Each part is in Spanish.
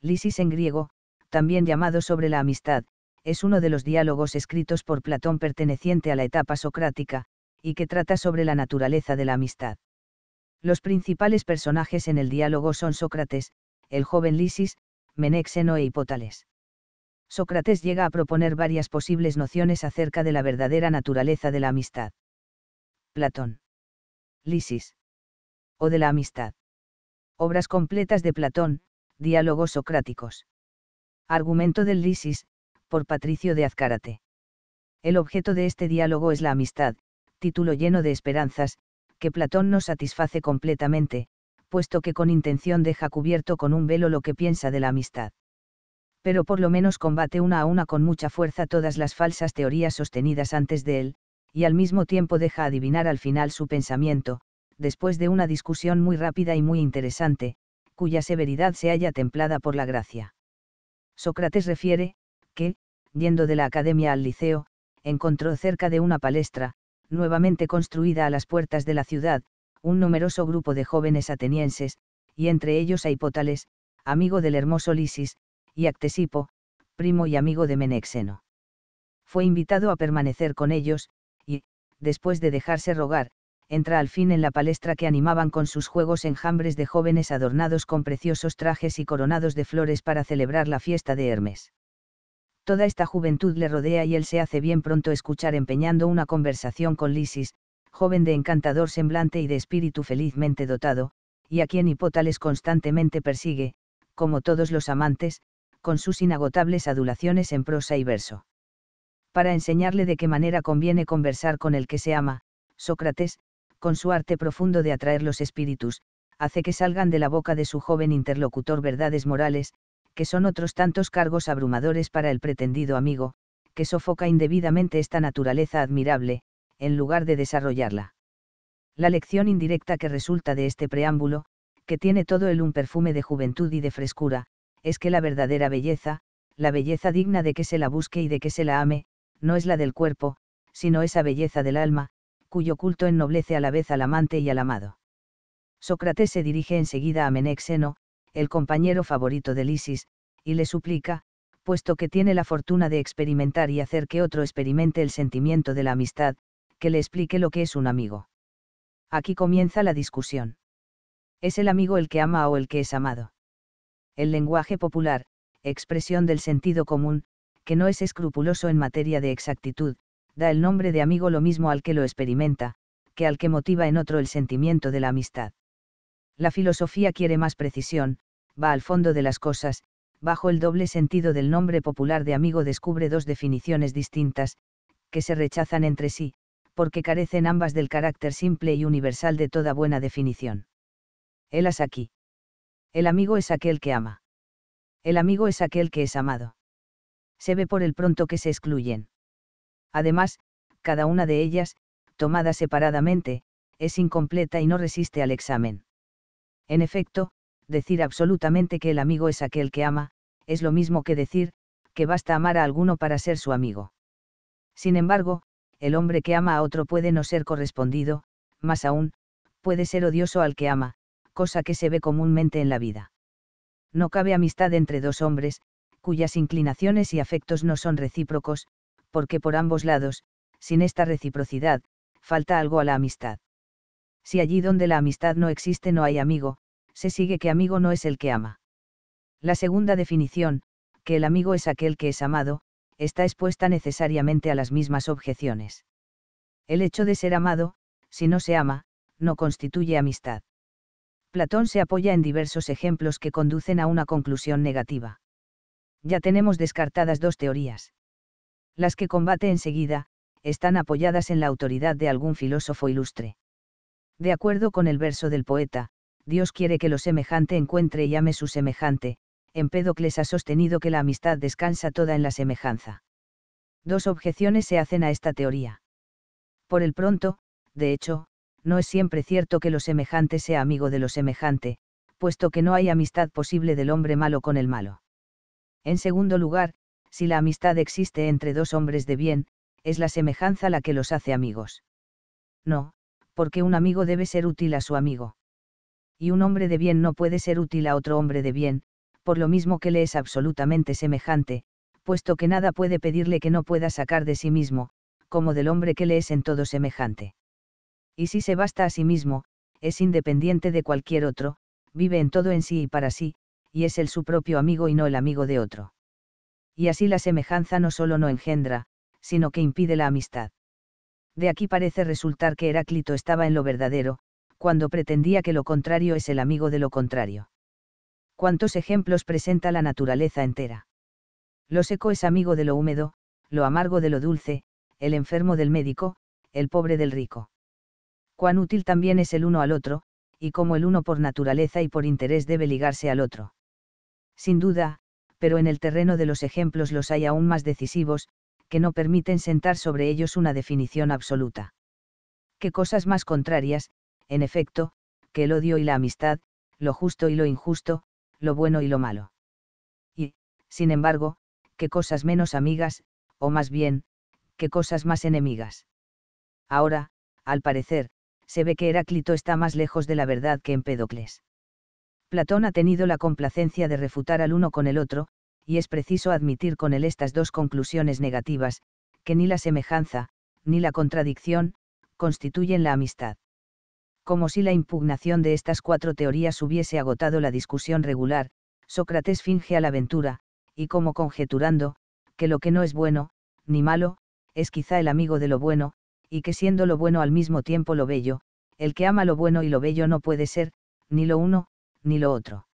Lysis en griego, también llamado Sobre la amistad, es uno de los diálogos escritos por Platón perteneciente a la etapa socrática, y que trata sobre la naturaleza de la amistad. Los principales personajes en el diálogo son Sócrates, el joven Lisis, Menexeno e Hipótales. Sócrates llega a proponer varias posibles nociones acerca de la verdadera naturaleza de la amistad. Platón. Lisis. O de la amistad. Obras completas de Platón, Diálogos Socráticos. Argumento del Lysis, por Patricio de Azcárate. El objeto de este diálogo es la amistad, título lleno de esperanzas, que Platón no satisface completamente, puesto que con intención deja cubierto con un velo lo que piensa de la amistad. Pero por lo menos combate una a una con mucha fuerza todas las falsas teorías sostenidas antes de él, y al mismo tiempo deja adivinar al final su pensamiento, después de una discusión muy rápida y muy interesante, cuya severidad se halla templada por la gracia. Sócrates refiere, que, yendo de la academia al liceo, encontró cerca de una palestra, nuevamente construida a las puertas de la ciudad, un numeroso grupo de jóvenes atenienses, y entre ellos a Hipótales, amigo del hermoso Lisis, y Actesipo, primo y amigo de Menexeno. Fue invitado a permanecer con ellos, y, después de dejarse rogar, entra al fin en la palestra que animaban con sus juegos enjambres de jóvenes adornados con preciosos trajes y coronados de flores para celebrar la fiesta de Hermes. Toda esta juventud le rodea y él se hace bien pronto escuchar empeñando una conversación con Lisis, joven de encantador semblante y de espíritu felizmente dotado, y a quien Hipótales constantemente persigue, como todos los amantes, con sus inagotables adulaciones en prosa y verso. Para enseñarle de qué manera conviene conversar con el que se ama, Sócrates, con su arte profundo de atraer los espíritus, hace que salgan de la boca de su joven interlocutor verdades morales, que son otros tantos cargos abrumadores para el pretendido amigo, que sofoca indebidamente esta naturaleza admirable, en lugar de desarrollarla. La lección indirecta que resulta de este preámbulo, que tiene todo el un perfume de juventud y de frescura, es que la verdadera belleza, la belleza digna de que se la busque y de que se la ame, no es la del cuerpo, sino esa belleza del alma, cuyo culto ennoblece a la vez al amante y al amado. Sócrates se dirige enseguida a Menexeno, el compañero favorito de Lisis, y le suplica, puesto que tiene la fortuna de experimentar y hacer que otro experimente el sentimiento de la amistad, que le explique lo que es un amigo. Aquí comienza la discusión. ¿Es el amigo el que ama o el que es amado? El lenguaje popular, expresión del sentido común, que no es escrupuloso en materia de exactitud, da el nombre de amigo lo mismo al que lo experimenta, que al que motiva en otro el sentimiento de la amistad. La filosofía quiere más precisión, va al fondo de las cosas, bajo el doble sentido del nombre popular de amigo descubre dos definiciones distintas, que se rechazan entre sí, porque carecen ambas del carácter simple y universal de toda buena definición. Elas aquí. El amigo es aquel que ama. El amigo es aquel que es amado. Se ve por el pronto que se excluyen. Además, cada una de ellas, tomada separadamente, es incompleta y no resiste al examen. En efecto, decir absolutamente que el amigo es aquel que ama, es lo mismo que decir, que basta amar a alguno para ser su amigo. Sin embargo, el hombre que ama a otro puede no ser correspondido, más aún, puede ser odioso al que ama, cosa que se ve comúnmente en la vida. No cabe amistad entre dos hombres, cuyas inclinaciones y afectos no son recíprocos, porque por ambos lados, sin esta reciprocidad, falta algo a la amistad. Si allí donde la amistad no existe no hay amigo, se sigue que amigo no es el que ama. La segunda definición, que el amigo es aquel que es amado, está expuesta necesariamente a las mismas objeciones. El hecho de ser amado, si no se ama, no constituye amistad. Platón se apoya en diversos ejemplos que conducen a una conclusión negativa. Ya tenemos descartadas dos teorías las que combate enseguida, están apoyadas en la autoridad de algún filósofo ilustre. De acuerdo con el verso del poeta, Dios quiere que lo semejante encuentre y ame su semejante, Empédocles ha sostenido que la amistad descansa toda en la semejanza. Dos objeciones se hacen a esta teoría. Por el pronto, de hecho, no es siempre cierto que lo semejante sea amigo de lo semejante, puesto que no hay amistad posible del hombre malo con el malo. En segundo lugar, si la amistad existe entre dos hombres de bien, es la semejanza la que los hace amigos. No, porque un amigo debe ser útil a su amigo. Y un hombre de bien no puede ser útil a otro hombre de bien, por lo mismo que le es absolutamente semejante, puesto que nada puede pedirle que no pueda sacar de sí mismo, como del hombre que le es en todo semejante. Y si se basta a sí mismo, es independiente de cualquier otro, vive en todo en sí y para sí, y es el su propio amigo y no el amigo de otro y así la semejanza no solo no engendra, sino que impide la amistad. De aquí parece resultar que Heráclito estaba en lo verdadero, cuando pretendía que lo contrario es el amigo de lo contrario. ¿Cuántos ejemplos presenta la naturaleza entera? Lo seco es amigo de lo húmedo, lo amargo de lo dulce, el enfermo del médico, el pobre del rico. Cuán útil también es el uno al otro, y cómo el uno por naturaleza y por interés debe ligarse al otro. Sin duda, pero en el terreno de los ejemplos los hay aún más decisivos, que no permiten sentar sobre ellos una definición absoluta. Qué cosas más contrarias, en efecto, que el odio y la amistad, lo justo y lo injusto, lo bueno y lo malo. Y, sin embargo, qué cosas menos amigas, o más bien, qué cosas más enemigas. Ahora, al parecer, se ve que Heráclito está más lejos de la verdad que Empédocles. Platón ha tenido la complacencia de refutar al uno con el otro, y es preciso admitir con él estas dos conclusiones negativas, que ni la semejanza, ni la contradicción, constituyen la amistad. Como si la impugnación de estas cuatro teorías hubiese agotado la discusión regular, Sócrates finge a la aventura, y como conjeturando, que lo que no es bueno, ni malo, es quizá el amigo de lo bueno, y que siendo lo bueno al mismo tiempo lo bello, el que ama lo bueno y lo bello no puede ser, ni lo uno, ni lo otro.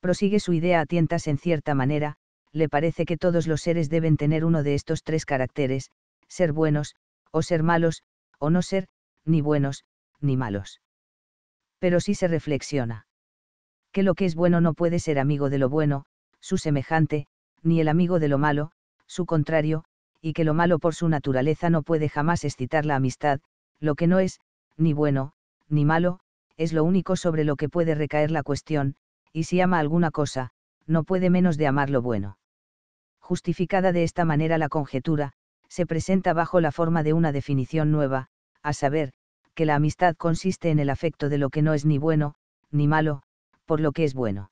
Prosigue su idea a tientas en cierta manera, le parece que todos los seres deben tener uno de estos tres caracteres, ser buenos, o ser malos, o no ser, ni buenos, ni malos. Pero si se reflexiona. Que lo que es bueno no puede ser amigo de lo bueno, su semejante, ni el amigo de lo malo, su contrario, y que lo malo por su naturaleza no puede jamás excitar la amistad, lo que no es, ni bueno, ni malo, es lo único sobre lo que puede recaer la cuestión, y si ama alguna cosa, no puede menos de amar lo bueno. Justificada de esta manera la conjetura, se presenta bajo la forma de una definición nueva, a saber, que la amistad consiste en el afecto de lo que no es ni bueno, ni malo, por lo que es bueno.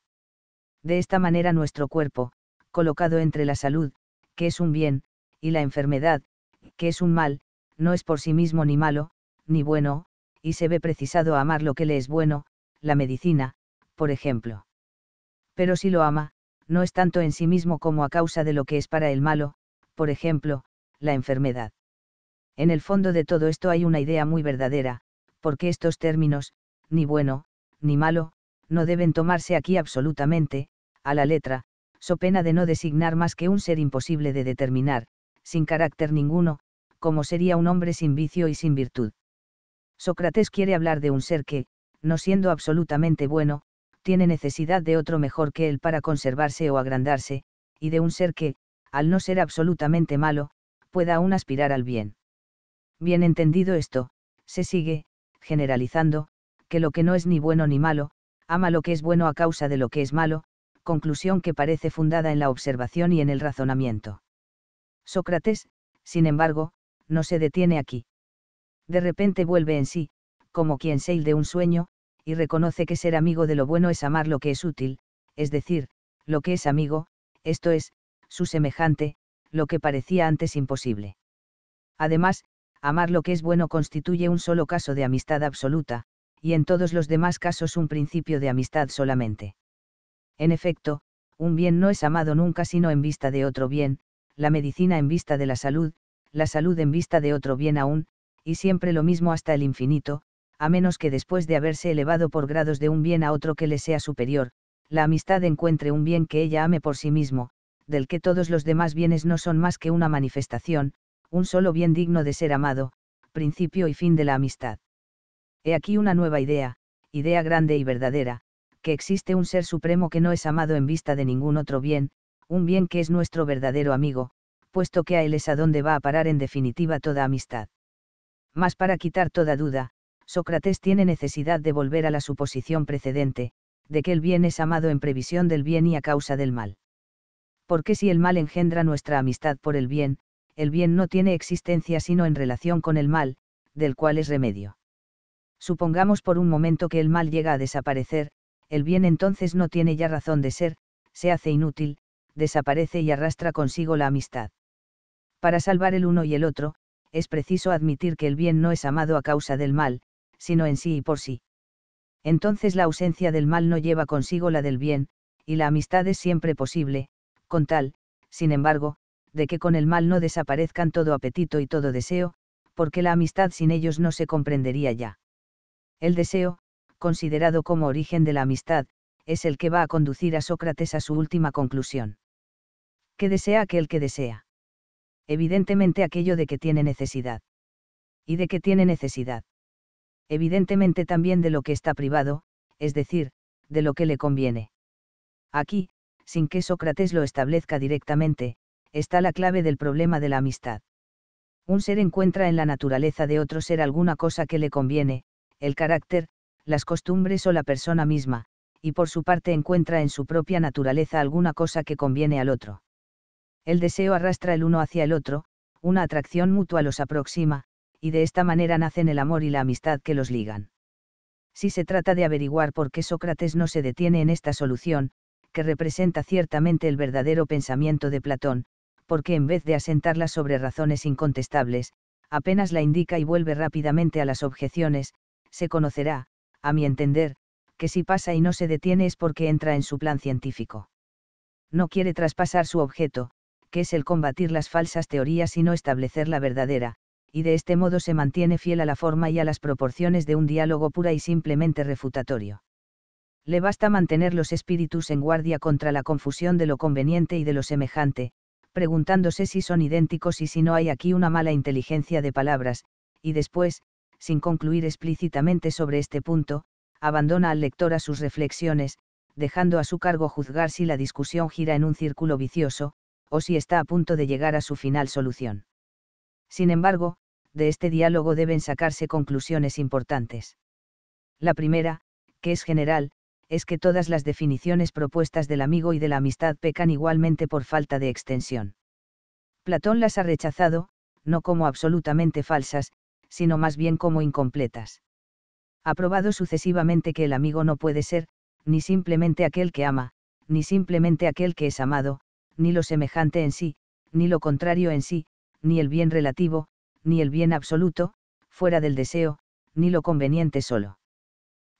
De esta manera nuestro cuerpo, colocado entre la salud, que es un bien, y la enfermedad, que es un mal, no es por sí mismo ni malo, ni bueno, y se ve precisado a amar lo que le es bueno, la medicina, por ejemplo. Pero si lo ama, no es tanto en sí mismo como a causa de lo que es para el malo, por ejemplo, la enfermedad. En el fondo de todo esto hay una idea muy verdadera, porque estos términos, ni bueno, ni malo, no deben tomarse aquí absolutamente, a la letra, so pena de no designar más que un ser imposible de determinar, sin carácter ninguno, como sería un hombre sin vicio y sin virtud. Sócrates quiere hablar de un ser que, no siendo absolutamente bueno, tiene necesidad de otro mejor que él para conservarse o agrandarse, y de un ser que, al no ser absolutamente malo, pueda aún aspirar al bien. Bien entendido esto, se sigue, generalizando, que lo que no es ni bueno ni malo, ama lo que es bueno a causa de lo que es malo, conclusión que parece fundada en la observación y en el razonamiento. Sócrates, sin embargo, no se detiene aquí de repente vuelve en sí, como quien se de un sueño, y reconoce que ser amigo de lo bueno es amar lo que es útil, es decir, lo que es amigo, esto es, su semejante, lo que parecía antes imposible. Además, amar lo que es bueno constituye un solo caso de amistad absoluta, y en todos los demás casos un principio de amistad solamente. En efecto, un bien no es amado nunca sino en vista de otro bien, la medicina en vista de la salud, la salud en vista de otro bien aún, y siempre lo mismo hasta el infinito, a menos que después de haberse elevado por grados de un bien a otro que le sea superior, la amistad encuentre un bien que ella ame por sí mismo, del que todos los demás bienes no son más que una manifestación, un solo bien digno de ser amado, principio y fin de la amistad. He aquí una nueva idea, idea grande y verdadera, que existe un ser supremo que no es amado en vista de ningún otro bien, un bien que es nuestro verdadero amigo, puesto que a él es a donde va a parar en definitiva toda amistad. Mas para quitar toda duda, Sócrates tiene necesidad de volver a la suposición precedente, de que el bien es amado en previsión del bien y a causa del mal. Porque si el mal engendra nuestra amistad por el bien, el bien no tiene existencia sino en relación con el mal, del cual es remedio. Supongamos por un momento que el mal llega a desaparecer, el bien entonces no tiene ya razón de ser, se hace inútil, desaparece y arrastra consigo la amistad. Para salvar el uno y el otro, es preciso admitir que el bien no es amado a causa del mal, sino en sí y por sí. Entonces la ausencia del mal no lleva consigo la del bien, y la amistad es siempre posible, con tal, sin embargo, de que con el mal no desaparezcan todo apetito y todo deseo, porque la amistad sin ellos no se comprendería ya. El deseo, considerado como origen de la amistad, es el que va a conducir a Sócrates a su última conclusión. ¿Qué desea aquel que desea? evidentemente aquello de que tiene necesidad. ¿Y de que tiene necesidad? Evidentemente también de lo que está privado, es decir, de lo que le conviene. Aquí, sin que Sócrates lo establezca directamente, está la clave del problema de la amistad. Un ser encuentra en la naturaleza de otro ser alguna cosa que le conviene, el carácter, las costumbres o la persona misma, y por su parte encuentra en su propia naturaleza alguna cosa que conviene al otro. El deseo arrastra el uno hacia el otro, una atracción mutua los aproxima, y de esta manera nacen el amor y la amistad que los ligan. Si se trata de averiguar por qué Sócrates no se detiene en esta solución, que representa ciertamente el verdadero pensamiento de Platón, porque en vez de asentarla sobre razones incontestables, apenas la indica y vuelve rápidamente a las objeciones, se conocerá, a mi entender, que si pasa y no se detiene es porque entra en su plan científico. No quiere traspasar su objeto, que es el combatir las falsas teorías y no establecer la verdadera, y de este modo se mantiene fiel a la forma y a las proporciones de un diálogo pura y simplemente refutatorio. Le basta mantener los espíritus en guardia contra la confusión de lo conveniente y de lo semejante, preguntándose si son idénticos y si no hay aquí una mala inteligencia de palabras, y después, sin concluir explícitamente sobre este punto, abandona al lector a sus reflexiones, dejando a su cargo juzgar si la discusión gira en un círculo vicioso, o si está a punto de llegar a su final solución. Sin embargo, de este diálogo deben sacarse conclusiones importantes. La primera, que es general, es que todas las definiciones propuestas del amigo y de la amistad pecan igualmente por falta de extensión. Platón las ha rechazado, no como absolutamente falsas, sino más bien como incompletas. Ha probado sucesivamente que el amigo no puede ser, ni simplemente aquel que ama, ni simplemente aquel que es amado, ni lo semejante en sí, ni lo contrario en sí, ni el bien relativo, ni el bien absoluto, fuera del deseo, ni lo conveniente solo.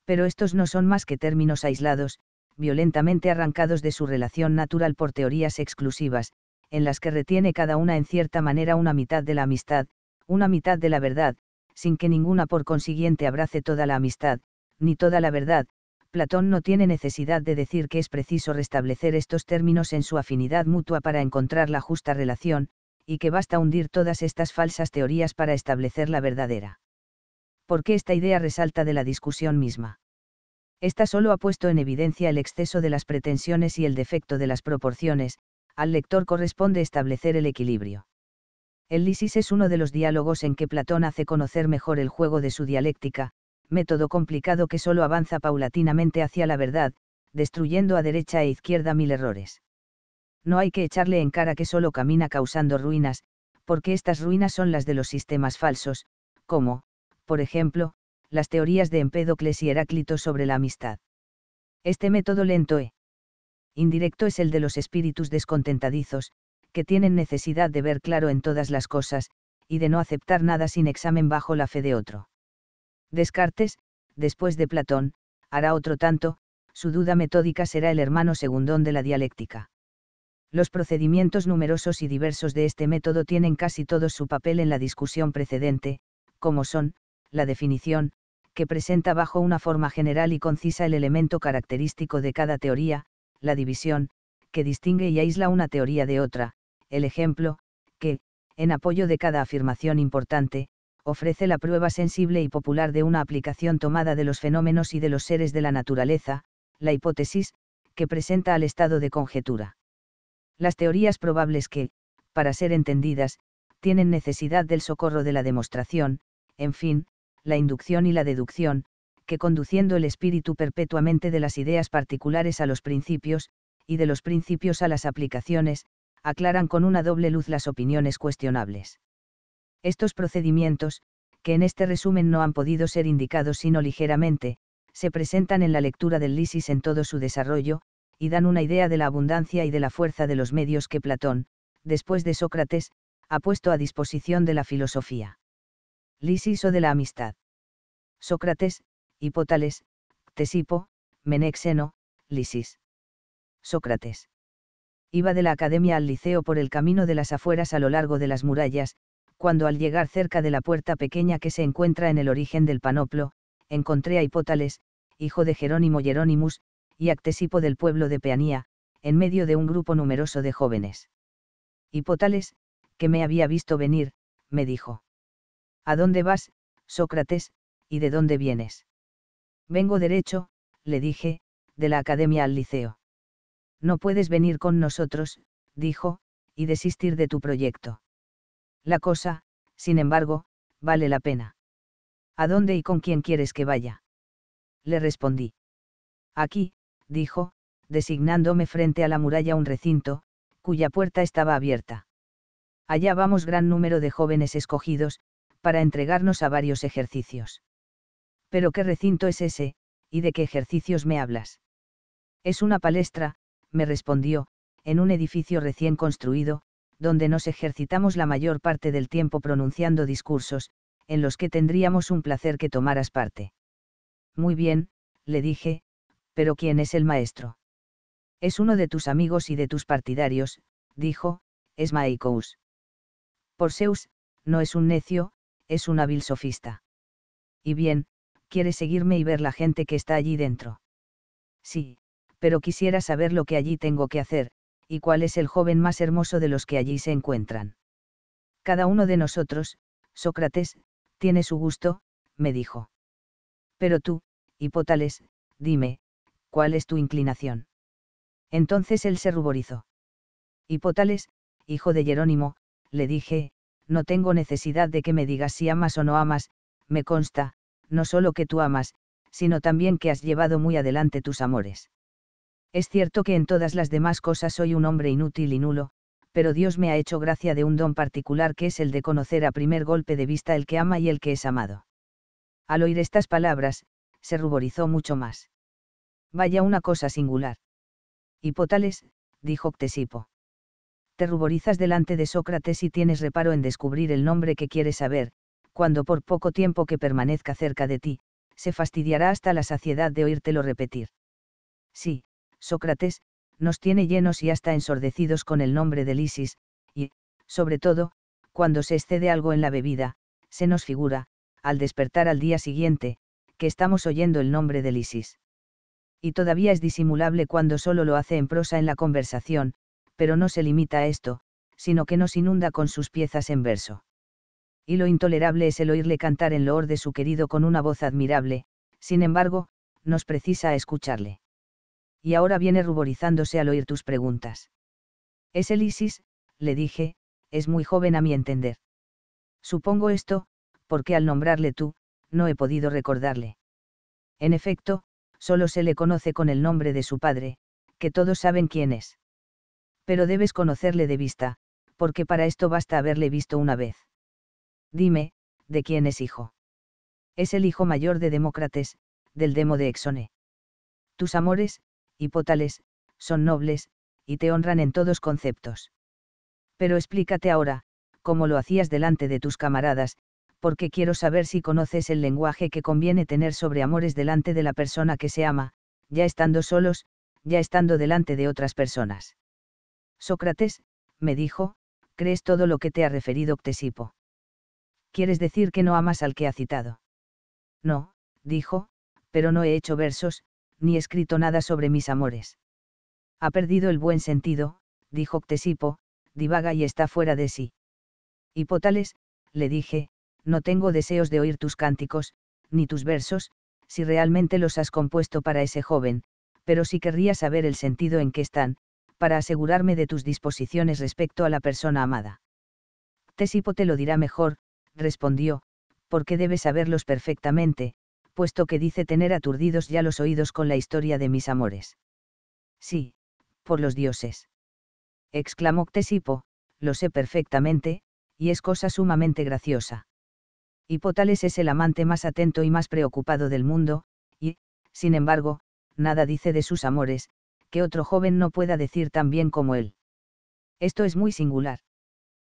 Pero estos no son más que términos aislados, violentamente arrancados de su relación natural por teorías exclusivas, en las que retiene cada una en cierta manera una mitad de la amistad, una mitad de la verdad, sin que ninguna por consiguiente abrace toda la amistad, ni toda la verdad, Platón no tiene necesidad de decir que es preciso restablecer estos términos en su afinidad mutua para encontrar la justa relación, y que basta hundir todas estas falsas teorías para establecer la verdadera. ¿Por qué esta idea resalta de la discusión misma? Esta solo ha puesto en evidencia el exceso de las pretensiones y el defecto de las proporciones, al lector corresponde establecer el equilibrio. El Lisis es uno de los diálogos en que Platón hace conocer mejor el juego de su dialéctica, método complicado que solo avanza paulatinamente hacia la verdad, destruyendo a derecha e izquierda mil errores. No hay que echarle en cara que solo camina causando ruinas, porque estas ruinas son las de los sistemas falsos, como, por ejemplo, las teorías de Empédocles y Heráclito sobre la amistad. Este método lento e indirecto es el de los espíritus descontentadizos, que tienen necesidad de ver claro en todas las cosas, y de no aceptar nada sin examen bajo la fe de otro. Descartes, después de Platón, hará otro tanto, su duda metódica será el hermano segundón de la dialéctica. Los procedimientos numerosos y diversos de este método tienen casi todos su papel en la discusión precedente, como son, la definición, que presenta bajo una forma general y concisa el elemento característico de cada teoría, la división, que distingue y aísla una teoría de otra, el ejemplo, que, en apoyo de cada afirmación importante, ofrece la prueba sensible y popular de una aplicación tomada de los fenómenos y de los seres de la naturaleza, la hipótesis, que presenta al estado de conjetura. Las teorías probables que, para ser entendidas, tienen necesidad del socorro de la demostración, en fin, la inducción y la deducción, que conduciendo el espíritu perpetuamente de las ideas particulares a los principios, y de los principios a las aplicaciones, aclaran con una doble luz las opiniones cuestionables. Estos procedimientos, que en este resumen no han podido ser indicados sino ligeramente, se presentan en la lectura del lisis en todo su desarrollo, y dan una idea de la abundancia y de la fuerza de los medios que Platón, después de Sócrates, ha puesto a disposición de la filosofía. Lisis o de la amistad. Sócrates, Hipótales, Tesipo, Menexeno, Lisis. Sócrates. Iba de la academia al liceo por el camino de las afueras a lo largo de las murallas, cuando al llegar cerca de la puerta pequeña que se encuentra en el origen del panoplo, encontré a Hipótales, hijo de Jerónimo Jerónimus, y Actesipo del pueblo de Peanía, en medio de un grupo numeroso de jóvenes. Hipótales, que me había visto venir, me dijo. ¿A dónde vas, Sócrates, y de dónde vienes? Vengo derecho, le dije, de la academia al liceo. No puedes venir con nosotros, dijo, y desistir de tu proyecto. La cosa, sin embargo, vale la pena. ¿A dónde y con quién quieres que vaya? Le respondí. Aquí, dijo, designándome frente a la muralla un recinto, cuya puerta estaba abierta. Allá vamos gran número de jóvenes escogidos, para entregarnos a varios ejercicios. Pero ¿qué recinto es ese, y de qué ejercicios me hablas? Es una palestra, me respondió, en un edificio recién construido, donde nos ejercitamos la mayor parte del tiempo pronunciando discursos, en los que tendríamos un placer que tomaras parte. Muy bien, le dije, pero ¿quién es el maestro? Es uno de tus amigos y de tus partidarios, dijo, es Por Porseus, no es un necio, es un hábil sofista. Y bien, quiere seguirme y ver la gente que está allí dentro. Sí, pero quisiera saber lo que allí tengo que hacer, y cuál es el joven más hermoso de los que allí se encuentran. Cada uno de nosotros, Sócrates, tiene su gusto, me dijo. Pero tú, Hipótales, dime, ¿cuál es tu inclinación? Entonces él se ruborizó. Hipótales, hijo de Jerónimo, le dije, no tengo necesidad de que me digas si amas o no amas, me consta, no solo que tú amas, sino también que has llevado muy adelante tus amores. Es cierto que en todas las demás cosas soy un hombre inútil y nulo, pero Dios me ha hecho gracia de un don particular que es el de conocer a primer golpe de vista el que ama y el que es amado. Al oír estas palabras, se ruborizó mucho más. Vaya una cosa singular. Hipotales, dijo Ctesipo. Te ruborizas delante de Sócrates y tienes reparo en descubrir el nombre que quieres saber, cuando por poco tiempo que permanezca cerca de ti, se fastidiará hasta la saciedad de oírtelo repetir. Sí, Sócrates, nos tiene llenos y hasta ensordecidos con el nombre de Lisis, y, sobre todo, cuando se excede algo en la bebida, se nos figura, al despertar al día siguiente, que estamos oyendo el nombre de Lisis. Y todavía es disimulable cuando solo lo hace en prosa en la conversación, pero no se limita a esto, sino que nos inunda con sus piezas en verso. Y lo intolerable es el oírle cantar en loor de su querido con una voz admirable, sin embargo, nos precisa escucharle y ahora viene ruborizándose al oír tus preguntas. Es el le dije, es muy joven a mi entender. Supongo esto, porque al nombrarle tú, no he podido recordarle. En efecto, solo se le conoce con el nombre de su padre, que todos saben quién es. Pero debes conocerle de vista, porque para esto basta haberle visto una vez. Dime, ¿de quién es hijo? Es el hijo mayor de Demócrates, del demo de Exone. Tus amores, hipótales, son nobles, y te honran en todos conceptos. Pero explícate ahora, como lo hacías delante de tus camaradas, porque quiero saber si conoces el lenguaje que conviene tener sobre amores delante de la persona que se ama, ya estando solos, ya estando delante de otras personas. Sócrates, me dijo, crees todo lo que te ha referido Ctesipo. ¿Quieres decir que no amas al que ha citado? No, dijo, pero no he hecho versos, ni escrito nada sobre mis amores. Ha perdido el buen sentido, dijo Ctesipo, divaga y está fuera de sí. Hipótales, le dije, no tengo deseos de oír tus cánticos, ni tus versos, si realmente los has compuesto para ese joven, pero si querría saber el sentido en que están, para asegurarme de tus disposiciones respecto a la persona amada. Ctesipo te lo dirá mejor, respondió, porque debes saberlos perfectamente, puesto que dice tener aturdidos ya los oídos con la historia de mis amores. Sí, por los dioses. Exclamó Ctesipo, lo sé perfectamente, y es cosa sumamente graciosa. Hipotales es el amante más atento y más preocupado del mundo, y, sin embargo, nada dice de sus amores, que otro joven no pueda decir tan bien como él. Esto es muy singular.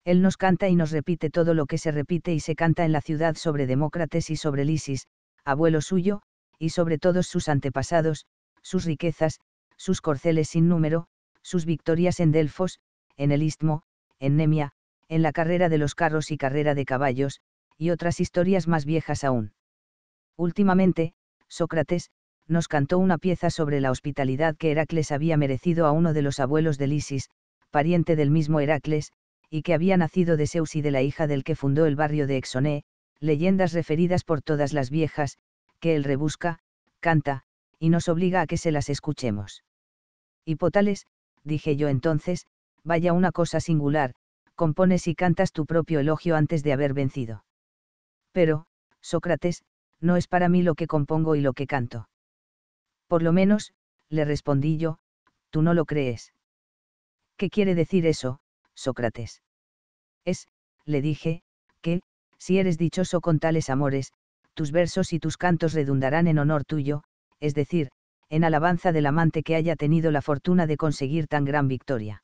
Él nos canta y nos repite todo lo que se repite y se canta en la ciudad sobre Demócrates y sobre Lisis, abuelo suyo, y sobre todos sus antepasados, sus riquezas, sus corceles sin número, sus victorias en Delfos, en el Istmo, en Nemia, en la carrera de los carros y carrera de caballos, y otras historias más viejas aún. Últimamente, Sócrates, nos cantó una pieza sobre la hospitalidad que Heracles había merecido a uno de los abuelos de Lisis, pariente del mismo Heracles, y que había nacido de Zeus y de la hija del que fundó el barrio de Exoné, leyendas referidas por todas las viejas, que él rebusca, canta, y nos obliga a que se las escuchemos. Hipotales, dije yo entonces, vaya una cosa singular, compones y cantas tu propio elogio antes de haber vencido. Pero, Sócrates, no es para mí lo que compongo y lo que canto. Por lo menos, le respondí yo, tú no lo crees. ¿Qué quiere decir eso, Sócrates? Es, le dije, si eres dichoso con tales amores, tus versos y tus cantos redundarán en honor tuyo, es decir, en alabanza del amante que haya tenido la fortuna de conseguir tan gran victoria.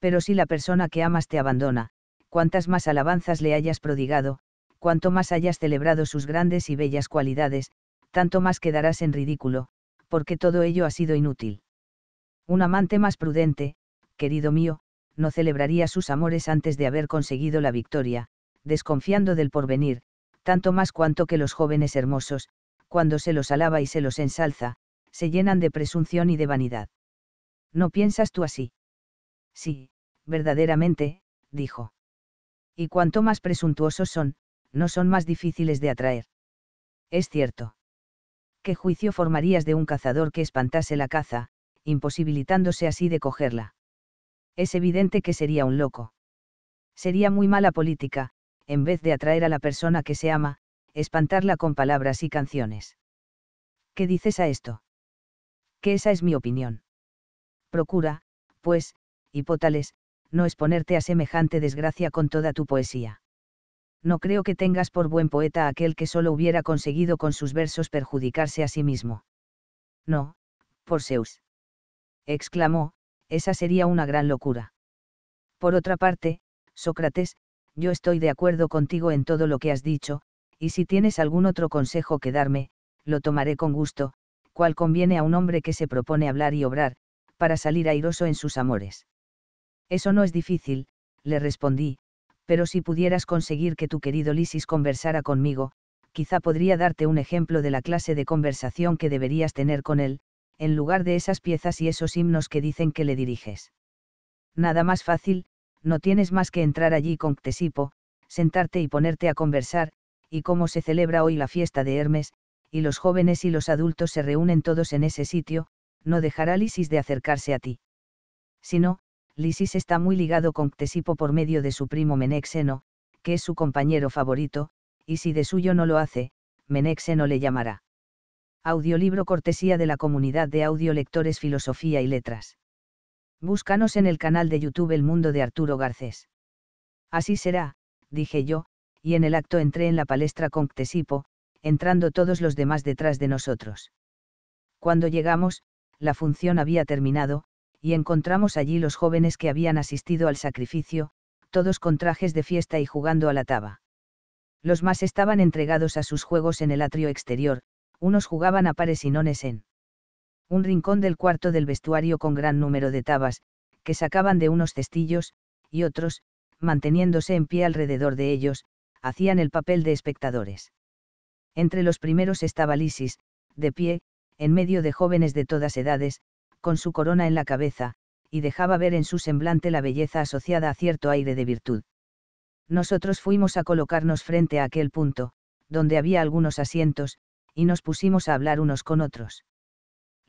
Pero si la persona que amas te abandona, cuantas más alabanzas le hayas prodigado, cuanto más hayas celebrado sus grandes y bellas cualidades, tanto más quedarás en ridículo, porque todo ello ha sido inútil. Un amante más prudente, querido mío, no celebraría sus amores antes de haber conseguido la victoria, desconfiando del porvenir, tanto más cuanto que los jóvenes hermosos, cuando se los alaba y se los ensalza, se llenan de presunción y de vanidad. ¿No piensas tú así? Sí, verdaderamente, dijo. Y cuanto más presuntuosos son, no son más difíciles de atraer. Es cierto. ¿Qué juicio formarías de un cazador que espantase la caza, imposibilitándose así de cogerla? Es evidente que sería un loco. Sería muy mala política, en vez de atraer a la persona que se ama, espantarla con palabras y canciones. ¿Qué dices a esto? Que esa es mi opinión. Procura, pues, hipótales, no exponerte a semejante desgracia con toda tu poesía. No creo que tengas por buen poeta aquel que solo hubiera conseguido con sus versos perjudicarse a sí mismo. No, por Zeus. Exclamó, esa sería una gran locura. Por otra parte, Sócrates, yo estoy de acuerdo contigo en todo lo que has dicho, y si tienes algún otro consejo que darme, lo tomaré con gusto, cual conviene a un hombre que se propone hablar y obrar, para salir airoso en sus amores. Eso no es difícil, le respondí, pero si pudieras conseguir que tu querido Lisis conversara conmigo, quizá podría darte un ejemplo de la clase de conversación que deberías tener con él, en lugar de esas piezas y esos himnos que dicen que le diriges. Nada más fácil, no tienes más que entrar allí con Ctesipo, sentarte y ponerte a conversar, y como se celebra hoy la fiesta de Hermes, y los jóvenes y los adultos se reúnen todos en ese sitio, no dejará Lisis de acercarse a ti. Si no, Lisis está muy ligado con Ctesipo por medio de su primo Menexeno, que es su compañero favorito, y si de suyo no lo hace, Menexeno le llamará. Audiolibro cortesía de la comunidad de audiolectores Filosofía y Letras. Búscanos en el canal de YouTube El Mundo de Arturo Garcés. Así será, dije yo, y en el acto entré en la palestra con Ctesipo, entrando todos los demás detrás de nosotros. Cuando llegamos, la función había terminado, y encontramos allí los jóvenes que habían asistido al sacrificio, todos con trajes de fiesta y jugando a la taba. Los más estaban entregados a sus juegos en el atrio exterior, unos jugaban a pares y nones en un rincón del cuarto del vestuario con gran número de tabas, que sacaban de unos cestillos, y otros, manteniéndose en pie alrededor de ellos, hacían el papel de espectadores. Entre los primeros estaba Lisis, de pie, en medio de jóvenes de todas edades, con su corona en la cabeza, y dejaba ver en su semblante la belleza asociada a cierto aire de virtud. Nosotros fuimos a colocarnos frente a aquel punto, donde había algunos asientos, y nos pusimos a hablar unos con otros.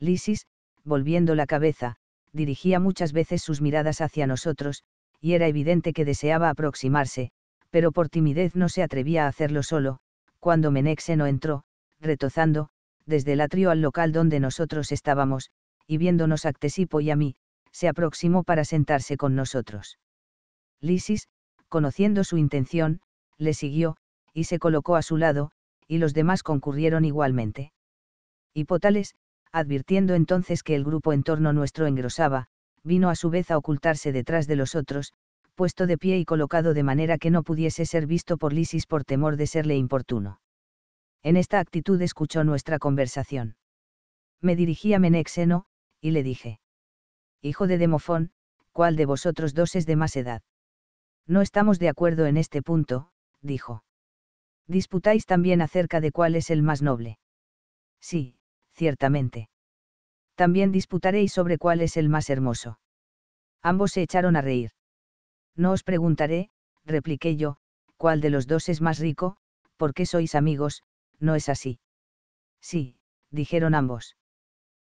Lisis, volviendo la cabeza, dirigía muchas veces sus miradas hacia nosotros, y era evidente que deseaba aproximarse, pero por timidez no se atrevía a hacerlo solo, cuando Menexeno entró, retozando, desde el atrio al local donde nosotros estábamos, y viéndonos a Ctesipo y a mí, se aproximó para sentarse con nosotros. Lisis, conociendo su intención, le siguió, y se colocó a su lado, y los demás concurrieron igualmente. Hipotales, advirtiendo entonces que el grupo en torno nuestro engrosaba, vino a su vez a ocultarse detrás de los otros, puesto de pie y colocado de manera que no pudiese ser visto por Lisis por temor de serle importuno. En esta actitud escuchó nuestra conversación. Me dirigí a Menexeno, y le dije. Hijo de Demofón, ¿cuál de vosotros dos es de más edad? No estamos de acuerdo en este punto, dijo. Disputáis también acerca de cuál es el más noble. Sí, ciertamente. También disputaréis sobre cuál es el más hermoso. Ambos se echaron a reír. No os preguntaré, repliqué yo, cuál de los dos es más rico, porque sois amigos, ¿no es así? Sí, dijeron ambos.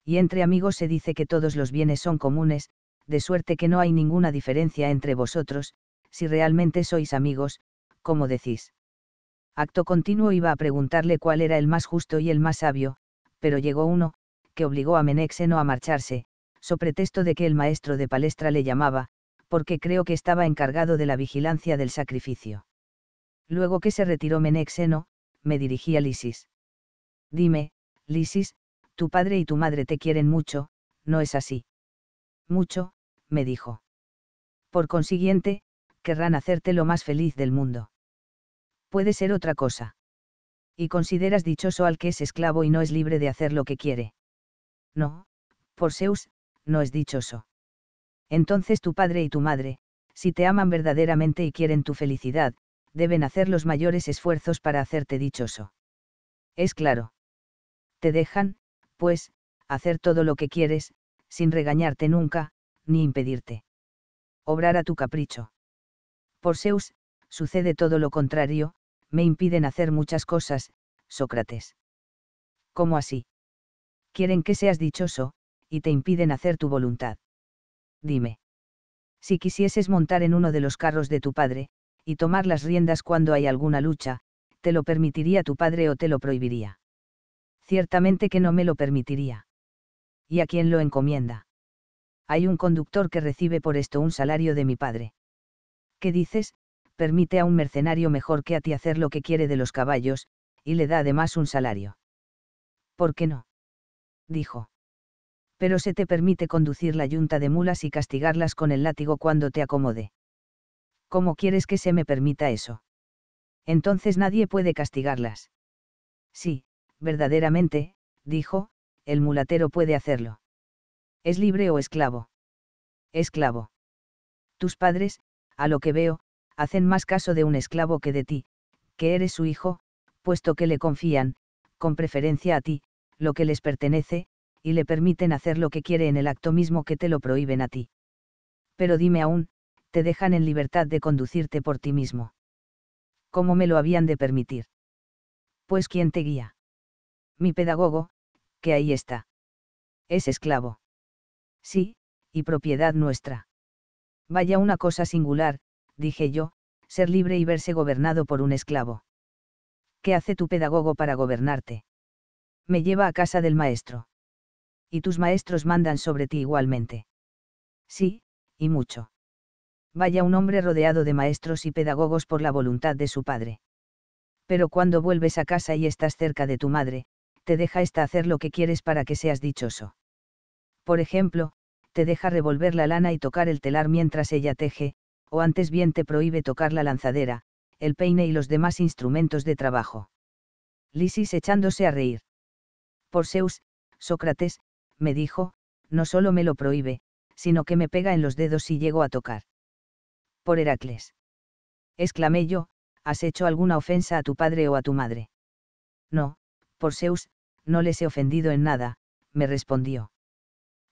Y entre amigos se dice que todos los bienes son comunes, de suerte que no hay ninguna diferencia entre vosotros, si realmente sois amigos, como decís. Acto continuo iba a preguntarle cuál era el más justo y el más sabio, pero llegó uno, que obligó a Menexeno a marcharse, so pretexto de que el maestro de palestra le llamaba, porque creo que estaba encargado de la vigilancia del sacrificio. Luego que se retiró Menexeno, me dirigí a Lisis. Dime, Lisis, tu padre y tu madre te quieren mucho, ¿no es así? Mucho, me dijo. Por consiguiente, querrán hacerte lo más feliz del mundo. Puede ser otra cosa y consideras dichoso al que es esclavo y no es libre de hacer lo que quiere. No, por Zeus, no es dichoso. Entonces tu padre y tu madre, si te aman verdaderamente y quieren tu felicidad, deben hacer los mayores esfuerzos para hacerte dichoso. Es claro. Te dejan, pues, hacer todo lo que quieres, sin regañarte nunca, ni impedirte. Obrar a tu capricho. Por Zeus, sucede todo lo contrario, me impiden hacer muchas cosas, Sócrates. ¿Cómo así? Quieren que seas dichoso, y te impiden hacer tu voluntad. Dime. Si quisieses montar en uno de los carros de tu padre, y tomar las riendas cuando hay alguna lucha, ¿te lo permitiría tu padre o te lo prohibiría? Ciertamente que no me lo permitiría. ¿Y a quién lo encomienda? Hay un conductor que recibe por esto un salario de mi padre. ¿Qué dices, permite a un mercenario mejor que a ti hacer lo que quiere de los caballos, y le da además un salario. ¿Por qué no? dijo. Pero se te permite conducir la yunta de mulas y castigarlas con el látigo cuando te acomode. ¿Cómo quieres que se me permita eso? Entonces nadie puede castigarlas. Sí, verdaderamente, dijo, el mulatero puede hacerlo. ¿Es libre o esclavo? Esclavo. Tus padres, a lo que veo, hacen más caso de un esclavo que de ti, que eres su hijo, puesto que le confían, con preferencia a ti, lo que les pertenece, y le permiten hacer lo que quiere en el acto mismo que te lo prohíben a ti. Pero dime aún, te dejan en libertad de conducirte por ti mismo. ¿Cómo me lo habían de permitir? Pues ¿quién te guía? Mi pedagogo, que ahí está. Es esclavo. Sí, y propiedad nuestra. Vaya una cosa singular, dije yo, ser libre y verse gobernado por un esclavo. ¿Qué hace tu pedagogo para gobernarte? Me lleva a casa del maestro. Y tus maestros mandan sobre ti igualmente. Sí, y mucho. Vaya un hombre rodeado de maestros y pedagogos por la voluntad de su padre. Pero cuando vuelves a casa y estás cerca de tu madre, te deja esta hacer lo que quieres para que seas dichoso. Por ejemplo, te deja revolver la lana y tocar el telar mientras ella teje, o antes bien te prohíbe tocar la lanzadera, el peine y los demás instrumentos de trabajo. Lisis echándose a reír. Por Zeus, Sócrates, me dijo, no solo me lo prohíbe, sino que me pega en los dedos si llego a tocar. Por Heracles. Exclamé yo, ¿has hecho alguna ofensa a tu padre o a tu madre? No, por Zeus, no les he ofendido en nada, me respondió.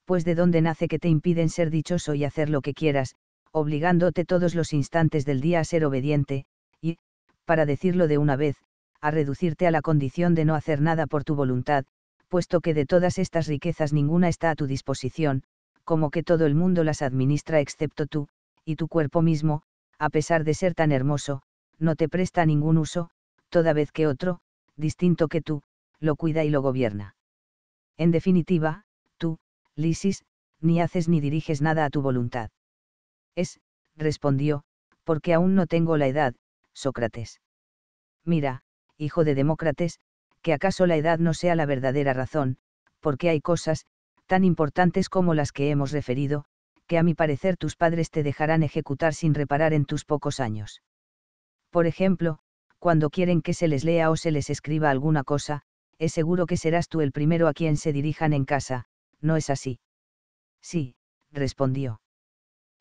Pues de dónde nace que te impiden ser dichoso y hacer lo que quieras, obligándote todos los instantes del día a ser obediente, y, para decirlo de una vez, a reducirte a la condición de no hacer nada por tu voluntad, puesto que de todas estas riquezas ninguna está a tu disposición, como que todo el mundo las administra excepto tú, y tu cuerpo mismo, a pesar de ser tan hermoso, no te presta ningún uso, toda vez que otro, distinto que tú, lo cuida y lo gobierna. En definitiva, tú, Lisis, ni haces ni diriges nada a tu voluntad. Es, respondió, porque aún no tengo la edad, Sócrates. Mira, hijo de Demócrates, que acaso la edad no sea la verdadera razón, porque hay cosas, tan importantes como las que hemos referido, que a mi parecer tus padres te dejarán ejecutar sin reparar en tus pocos años. Por ejemplo, cuando quieren que se les lea o se les escriba alguna cosa, es seguro que serás tú el primero a quien se dirijan en casa, ¿no es así? Sí, respondió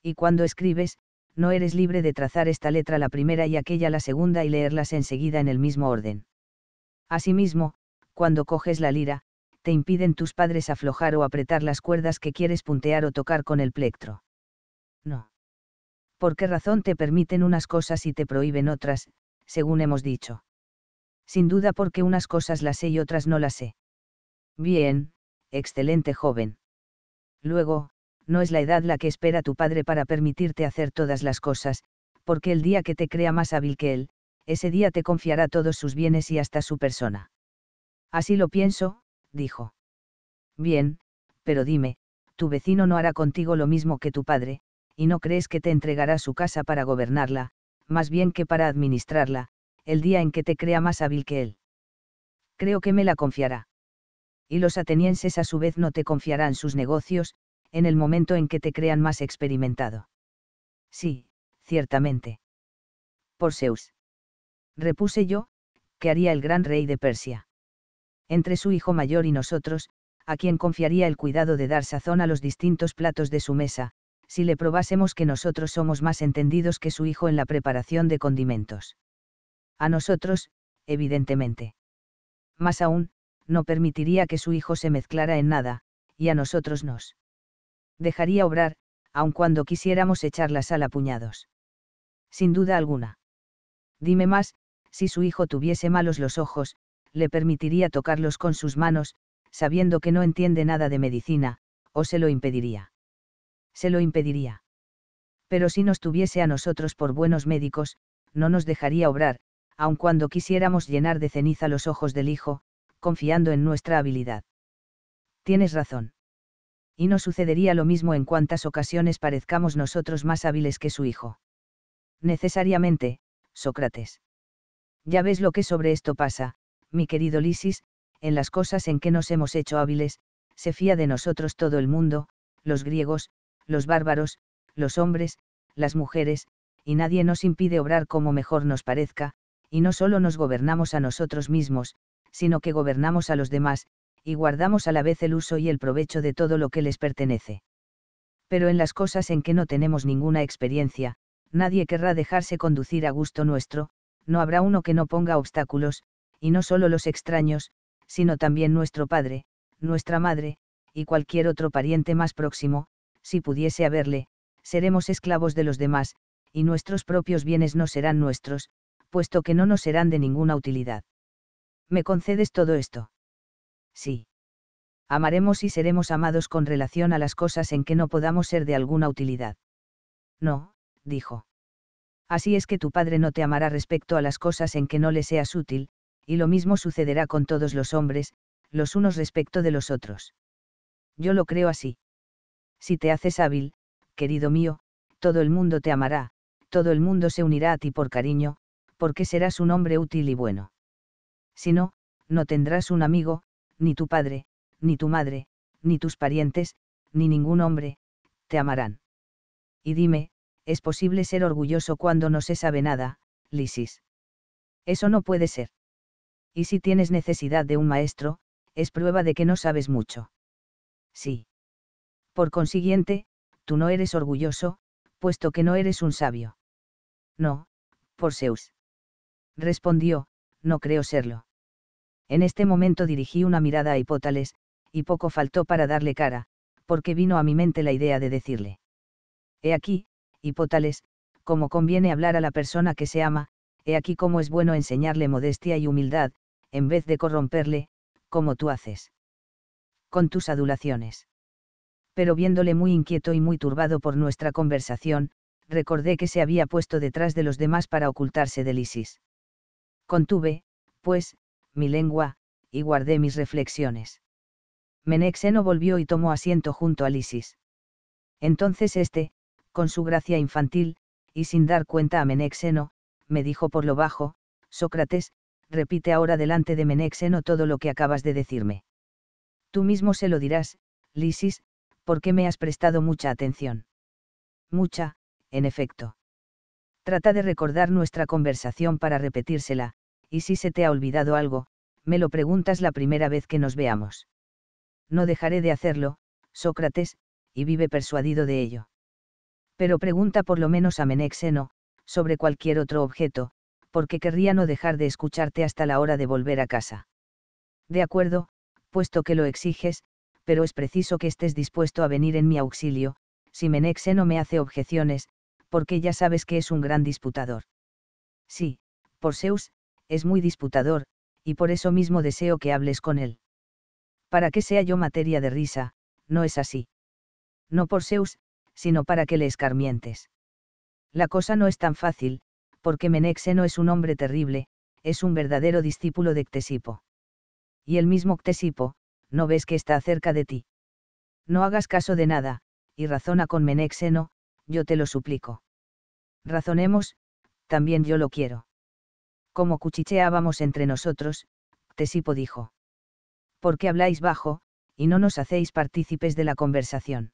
y cuando escribes, no eres libre de trazar esta letra la primera y aquella la segunda y leerlas enseguida en el mismo orden. Asimismo, cuando coges la lira, te impiden tus padres aflojar o apretar las cuerdas que quieres puntear o tocar con el plectro. No. ¿Por qué razón te permiten unas cosas y te prohíben otras, según hemos dicho? Sin duda porque unas cosas las sé y otras no las sé. Bien, excelente joven. Luego, no es la edad la que espera tu padre para permitirte hacer todas las cosas, porque el día que te crea más hábil que él, ese día te confiará todos sus bienes y hasta su persona. Así lo pienso, dijo. Bien, pero dime, tu vecino no hará contigo lo mismo que tu padre, y no crees que te entregará su casa para gobernarla, más bien que para administrarla, el día en que te crea más hábil que él. Creo que me la confiará. Y los atenienses a su vez no te confiarán sus negocios, en el momento en que te crean más experimentado. Sí, ciertamente. Por Zeus. Repuse yo, ¿qué haría el gran rey de Persia. Entre su hijo mayor y nosotros, a quien confiaría el cuidado de dar sazón a los distintos platos de su mesa, si le probásemos que nosotros somos más entendidos que su hijo en la preparación de condimentos. A nosotros, evidentemente. Más aún, no permitiría que su hijo se mezclara en nada, y a nosotros nos dejaría obrar, aun cuando quisiéramos echarlas a puñados. Sin duda alguna. Dime más, si su hijo tuviese malos los ojos, le permitiría tocarlos con sus manos, sabiendo que no entiende nada de medicina, o se lo impediría. Se lo impediría. Pero si nos tuviese a nosotros por buenos médicos, no nos dejaría obrar, aun cuando quisiéramos llenar de ceniza los ojos del hijo, confiando en nuestra habilidad. Tienes razón y no sucedería lo mismo en cuantas ocasiones parezcamos nosotros más hábiles que su hijo. Necesariamente, Sócrates. Ya ves lo que sobre esto pasa, mi querido Lisis, en las cosas en que nos hemos hecho hábiles, se fía de nosotros todo el mundo, los griegos, los bárbaros, los hombres, las mujeres, y nadie nos impide obrar como mejor nos parezca, y no solo nos gobernamos a nosotros mismos, sino que gobernamos a los demás, y guardamos a la vez el uso y el provecho de todo lo que les pertenece. Pero en las cosas en que no tenemos ninguna experiencia, nadie querrá dejarse conducir a gusto nuestro, no habrá uno que no ponga obstáculos, y no solo los extraños, sino también nuestro padre, nuestra madre, y cualquier otro pariente más próximo, si pudiese haberle, seremos esclavos de los demás, y nuestros propios bienes no serán nuestros, puesto que no nos serán de ninguna utilidad. ¿Me concedes todo esto? sí. Amaremos y seremos amados con relación a las cosas en que no podamos ser de alguna utilidad. No, dijo. Así es que tu padre no te amará respecto a las cosas en que no le seas útil, y lo mismo sucederá con todos los hombres, los unos respecto de los otros. Yo lo creo así. Si te haces hábil, querido mío, todo el mundo te amará, todo el mundo se unirá a ti por cariño, porque serás un hombre útil y bueno. Si no, no tendrás un amigo, ni tu padre, ni tu madre, ni tus parientes, ni ningún hombre, te amarán. Y dime, ¿es posible ser orgulloso cuando no se sabe nada, Lisis? Eso no puede ser. Y si tienes necesidad de un maestro, es prueba de que no sabes mucho. Sí. Por consiguiente, tú no eres orgulloso, puesto que no eres un sabio. No, por Zeus. Respondió, no creo serlo. En este momento dirigí una mirada a Hipótales, y poco faltó para darle cara, porque vino a mi mente la idea de decirle. He aquí, Hipótales, como conviene hablar a la persona que se ama, he aquí cómo es bueno enseñarle modestia y humildad, en vez de corromperle, como tú haces. Con tus adulaciones. Pero viéndole muy inquieto y muy turbado por nuestra conversación, recordé que se había puesto detrás de los demás para ocultarse del Isis. Contuve, pues, mi lengua, y guardé mis reflexiones. Menexeno volvió y tomó asiento junto a Lisis. Entonces este, con su gracia infantil, y sin dar cuenta a Menexeno, me dijo por lo bajo, Sócrates, repite ahora delante de Menexeno todo lo que acabas de decirme. Tú mismo se lo dirás, Lisis, porque me has prestado mucha atención. Mucha, en efecto. Trata de recordar nuestra conversación para repetírsela, y si se te ha olvidado algo, me lo preguntas la primera vez que nos veamos. No dejaré de hacerlo, Sócrates, y vive persuadido de ello. Pero pregunta por lo menos a Menexeno, sobre cualquier otro objeto, porque querría no dejar de escucharte hasta la hora de volver a casa. De acuerdo, puesto que lo exiges, pero es preciso que estés dispuesto a venir en mi auxilio, si Menexeno me hace objeciones, porque ya sabes que es un gran disputador. Sí, por Zeus, es muy disputador, y por eso mismo deseo que hables con él. Para que sea yo materia de risa, no es así. No por Zeus, sino para que le escarmientes. La cosa no es tan fácil, porque Menexeno es un hombre terrible, es un verdadero discípulo de Ctesipo. Y el mismo Ctesipo, no ves que está cerca de ti. No hagas caso de nada, y razona con Menexeno, yo te lo suplico. Razonemos, también yo lo quiero como cuchicheábamos entre nosotros, Tesipo dijo. ¿Por qué habláis bajo, y no nos hacéis partícipes de la conversación?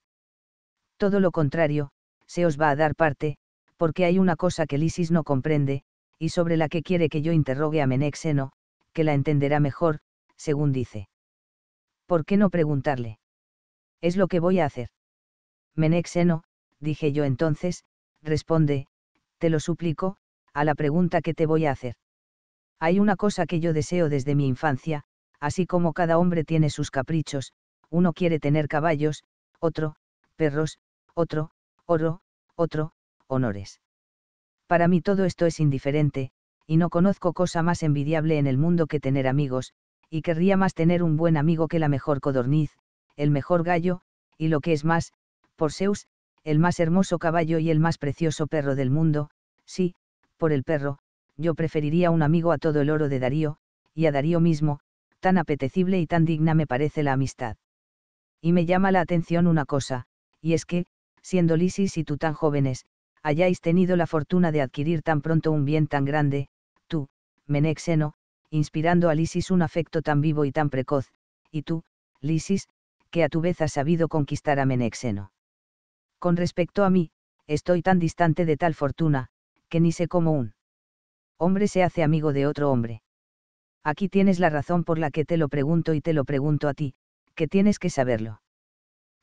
Todo lo contrario, se os va a dar parte, porque hay una cosa que Lisis no comprende, y sobre la que quiere que yo interrogue a Menexeno, que la entenderá mejor, según dice. ¿Por qué no preguntarle? Es lo que voy a hacer. Menexeno, dije yo entonces, responde, te lo suplico, a la pregunta que te voy a hacer. Hay una cosa que yo deseo desde mi infancia, así como cada hombre tiene sus caprichos, uno quiere tener caballos, otro, perros, otro, oro, otro, honores. Para mí todo esto es indiferente, y no conozco cosa más envidiable en el mundo que tener amigos, y querría más tener un buen amigo que la mejor codorniz, el mejor gallo, y lo que es más, por Zeus, el más hermoso caballo y el más precioso perro del mundo, sí, por el perro, yo preferiría un amigo a todo el oro de Darío, y a Darío mismo, tan apetecible y tan digna me parece la amistad. Y me llama la atención una cosa, y es que, siendo Lisis y tú tan jóvenes, hayáis tenido la fortuna de adquirir tan pronto un bien tan grande, tú, Menexeno, inspirando a Lisis un afecto tan vivo y tan precoz, y tú, Lisis, que a tu vez has sabido conquistar a Menexeno. Con respecto a mí, estoy tan distante de tal fortuna, que ni sé cómo un hombre se hace amigo de otro hombre. Aquí tienes la razón por la que te lo pregunto y te lo pregunto a ti, que tienes que saberlo.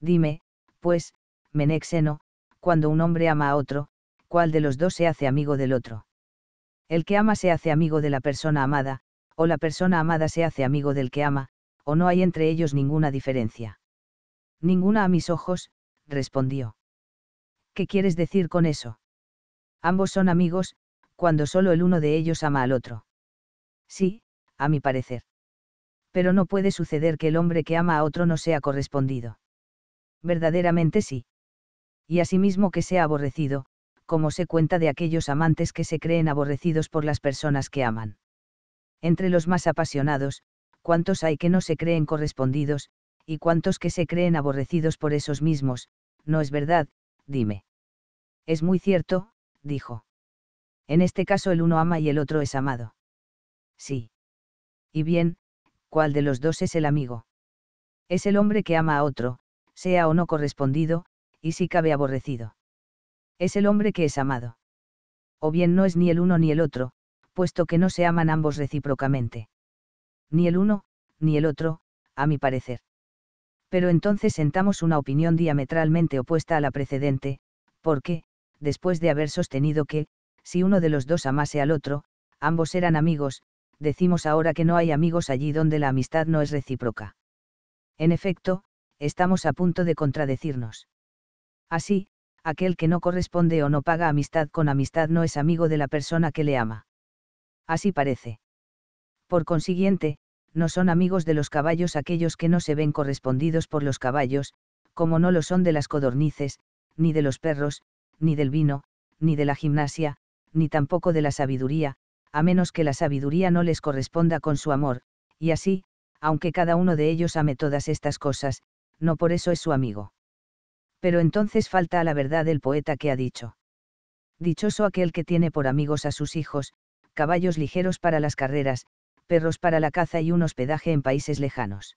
Dime, pues, Menexeno, cuando un hombre ama a otro, ¿cuál de los dos se hace amigo del otro? El que ama se hace amigo de la persona amada, o la persona amada se hace amigo del que ama, o no hay entre ellos ninguna diferencia. Ninguna a mis ojos, respondió. ¿Qué quieres decir con eso? Ambos son amigos, cuando solo el uno de ellos ama al otro. Sí, a mi parecer. Pero no puede suceder que el hombre que ama a otro no sea correspondido. Verdaderamente sí. Y asimismo que sea aborrecido, como se cuenta de aquellos amantes que se creen aborrecidos por las personas que aman. Entre los más apasionados, cuántos hay que no se creen correspondidos, y cuántos que se creen aborrecidos por esos mismos, ¿no es verdad? Dime. Es muy cierto, dijo. En este caso el uno ama y el otro es amado. Sí. Y bien, ¿cuál de los dos es el amigo? Es el hombre que ama a otro, sea o no correspondido, y si cabe aborrecido. Es el hombre que es amado. O bien no es ni el uno ni el otro, puesto que no se aman ambos recíprocamente. Ni el uno, ni el otro, a mi parecer. Pero entonces sentamos una opinión diametralmente opuesta a la precedente, porque, después de haber sostenido que, si uno de los dos amase al otro, ambos eran amigos, decimos ahora que no hay amigos allí donde la amistad no es recíproca. En efecto, estamos a punto de contradecirnos. Así, aquel que no corresponde o no paga amistad con amistad no es amigo de la persona que le ama. Así parece. Por consiguiente, no son amigos de los caballos aquellos que no se ven correspondidos por los caballos, como no lo son de las codornices, ni de los perros, ni del vino, ni de la gimnasia, ni tampoco de la sabiduría, a menos que la sabiduría no les corresponda con su amor, y así, aunque cada uno de ellos ame todas estas cosas, no por eso es su amigo. Pero entonces falta a la verdad el poeta que ha dicho. Dichoso aquel que tiene por amigos a sus hijos, caballos ligeros para las carreras, perros para la caza y un hospedaje en países lejanos.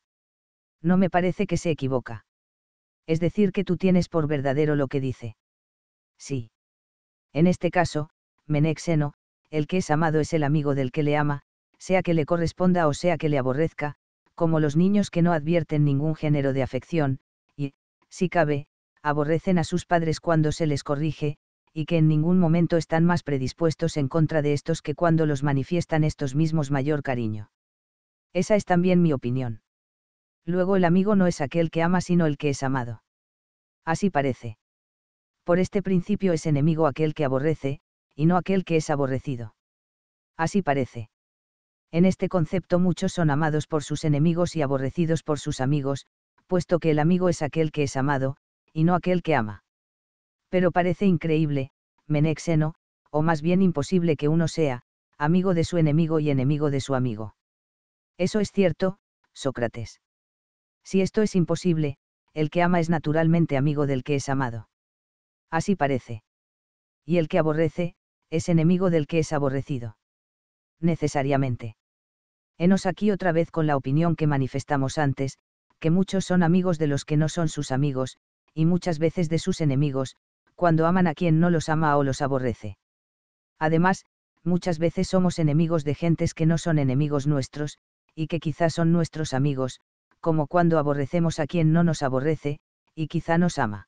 No me parece que se equivoca. Es decir, que tú tienes por verdadero lo que dice. Sí. En este caso, menexeno, el que es amado es el amigo del que le ama, sea que le corresponda o sea que le aborrezca, como los niños que no advierten ningún género de afección, y, si cabe, aborrecen a sus padres cuando se les corrige, y que en ningún momento están más predispuestos en contra de estos que cuando los manifiestan estos mismos mayor cariño. Esa es también mi opinión. Luego el amigo no es aquel que ama sino el que es amado. Así parece. Por este principio es enemigo aquel que aborrece, y no aquel que es aborrecido. Así parece. En este concepto muchos son amados por sus enemigos y aborrecidos por sus amigos, puesto que el amigo es aquel que es amado, y no aquel que ama. Pero parece increíble, Menexeno, o más bien imposible que uno sea, amigo de su enemigo y enemigo de su amigo. Eso es cierto, Sócrates. Si esto es imposible, el que ama es naturalmente amigo del que es amado. Así parece. Y el que aborrece, es enemigo del que es aborrecido. Necesariamente. Hemos aquí otra vez con la opinión que manifestamos antes, que muchos son amigos de los que no son sus amigos, y muchas veces de sus enemigos, cuando aman a quien no los ama o los aborrece. Además, muchas veces somos enemigos de gentes que no son enemigos nuestros, y que quizás son nuestros amigos, como cuando aborrecemos a quien no nos aborrece, y quizá nos ama.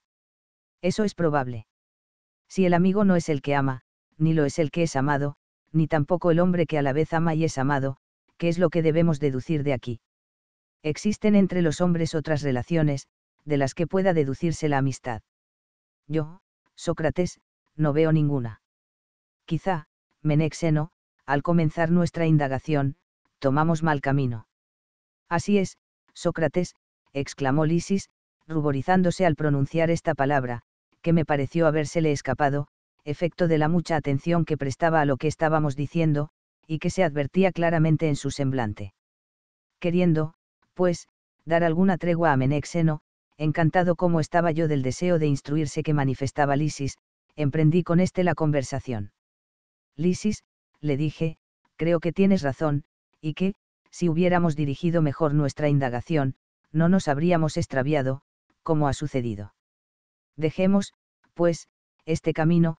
Eso es probable. Si el amigo no es el que ama, ni lo es el que es amado, ni tampoco el hombre que a la vez ama y es amado, que es lo que debemos deducir de aquí. Existen entre los hombres otras relaciones, de las que pueda deducirse la amistad. Yo, Sócrates, no veo ninguna. Quizá, Menexeno, al comenzar nuestra indagación, tomamos mal camino. Así es, Sócrates, exclamó Lisis, ruborizándose al pronunciar esta palabra, que me pareció habérsele escapado, efecto de la mucha atención que prestaba a lo que estábamos diciendo, y que se advertía claramente en su semblante. Queriendo, pues, dar alguna tregua a Menexeno, encantado como estaba yo del deseo de instruirse que manifestaba Lisis, emprendí con éste la conversación. Lisis, le dije, creo que tienes razón, y que, si hubiéramos dirigido mejor nuestra indagación, no nos habríamos extraviado, como ha sucedido. Dejemos, pues, este camino,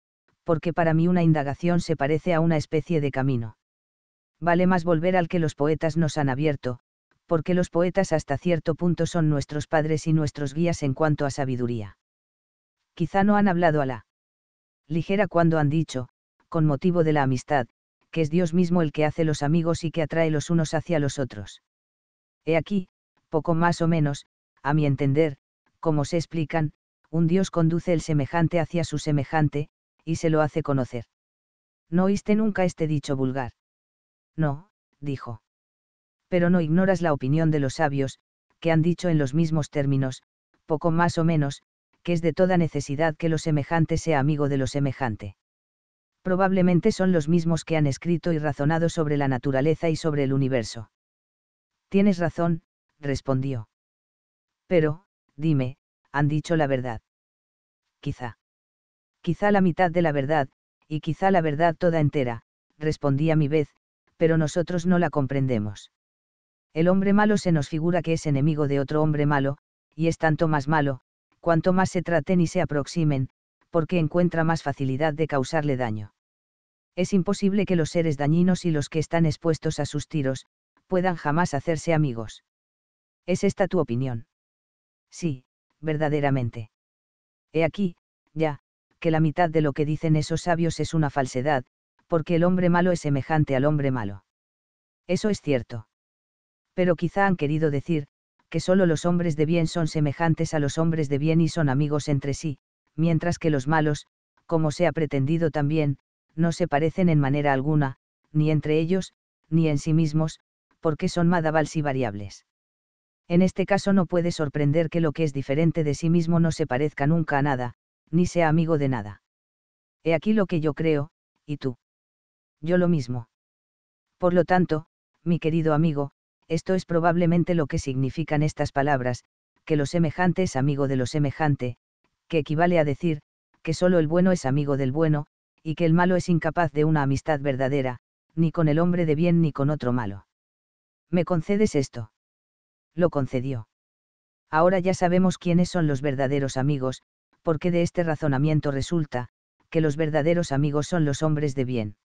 porque para mí una indagación se parece a una especie de camino. Vale más volver al que los poetas nos han abierto, porque los poetas hasta cierto punto son nuestros padres y nuestros guías en cuanto a sabiduría. Quizá no han hablado a la ligera cuando han dicho, con motivo de la amistad, que es Dios mismo el que hace los amigos y que atrae los unos hacia los otros. He aquí, poco más o menos, a mi entender, como se explican, un Dios conduce el semejante hacia su semejante, y se lo hace conocer. ¿No oíste nunca este dicho vulgar? No, dijo. Pero no ignoras la opinión de los sabios, que han dicho en los mismos términos, poco más o menos, que es de toda necesidad que lo semejante sea amigo de lo semejante. Probablemente son los mismos que han escrito y razonado sobre la naturaleza y sobre el universo. Tienes razón, respondió. Pero, dime, han dicho la verdad. Quizá. Quizá la mitad de la verdad, y quizá la verdad toda entera, respondí a mi vez, pero nosotros no la comprendemos. El hombre malo se nos figura que es enemigo de otro hombre malo, y es tanto más malo, cuanto más se traten y se aproximen, porque encuentra más facilidad de causarle daño. Es imposible que los seres dañinos y los que están expuestos a sus tiros, puedan jamás hacerse amigos. ¿Es esta tu opinión? Sí, verdaderamente. He aquí, ya, que la mitad de lo que dicen esos sabios es una falsedad, porque el hombre malo es semejante al hombre malo. Eso es cierto. Pero quizá han querido decir, que solo los hombres de bien son semejantes a los hombres de bien y son amigos entre sí, mientras que los malos, como se ha pretendido también, no se parecen en manera alguna, ni entre ellos, ni en sí mismos, porque son madavals y variables. En este caso no puede sorprender que lo que es diferente de sí mismo no se parezca nunca a nada, ni sea amigo de nada. He aquí lo que yo creo, y tú. Yo lo mismo. Por lo tanto, mi querido amigo, esto es probablemente lo que significan estas palabras, que lo semejante es amigo de lo semejante, que equivale a decir, que solo el bueno es amigo del bueno, y que el malo es incapaz de una amistad verdadera, ni con el hombre de bien ni con otro malo. ¿Me concedes esto? Lo concedió. Ahora ya sabemos quiénes son los verdaderos amigos, porque de este razonamiento resulta, que los verdaderos amigos son los hombres de bien.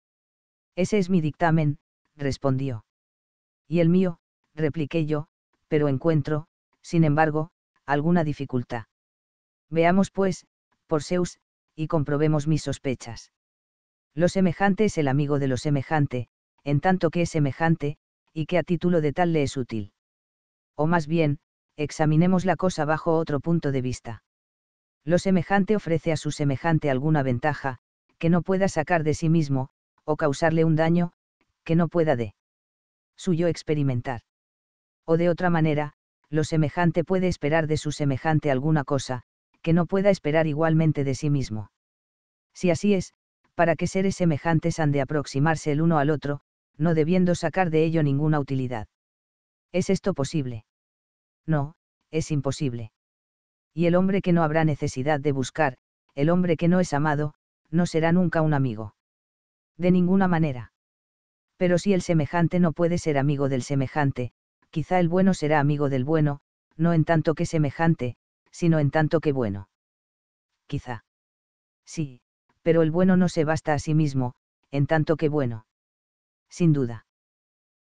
Ese es mi dictamen, respondió. Y el mío, repliqué yo, pero encuentro, sin embargo, alguna dificultad. Veamos pues, por Zeus, y comprobemos mis sospechas. Lo semejante es el amigo de lo semejante, en tanto que es semejante, y que a título de tal le es útil. O más bien, examinemos la cosa bajo otro punto de vista. Lo semejante ofrece a su semejante alguna ventaja, que no pueda sacar de sí mismo, o causarle un daño, que no pueda de suyo experimentar. O de otra manera, lo semejante puede esperar de su semejante alguna cosa, que no pueda esperar igualmente de sí mismo. Si así es, para qué seres semejantes han de aproximarse el uno al otro, no debiendo sacar de ello ninguna utilidad. ¿Es esto posible? No, es imposible y el hombre que no habrá necesidad de buscar, el hombre que no es amado, no será nunca un amigo. De ninguna manera. Pero si el semejante no puede ser amigo del semejante, quizá el bueno será amigo del bueno, no en tanto que semejante, sino en tanto que bueno. Quizá. Sí, pero el bueno no se basta a sí mismo, en tanto que bueno. Sin duda.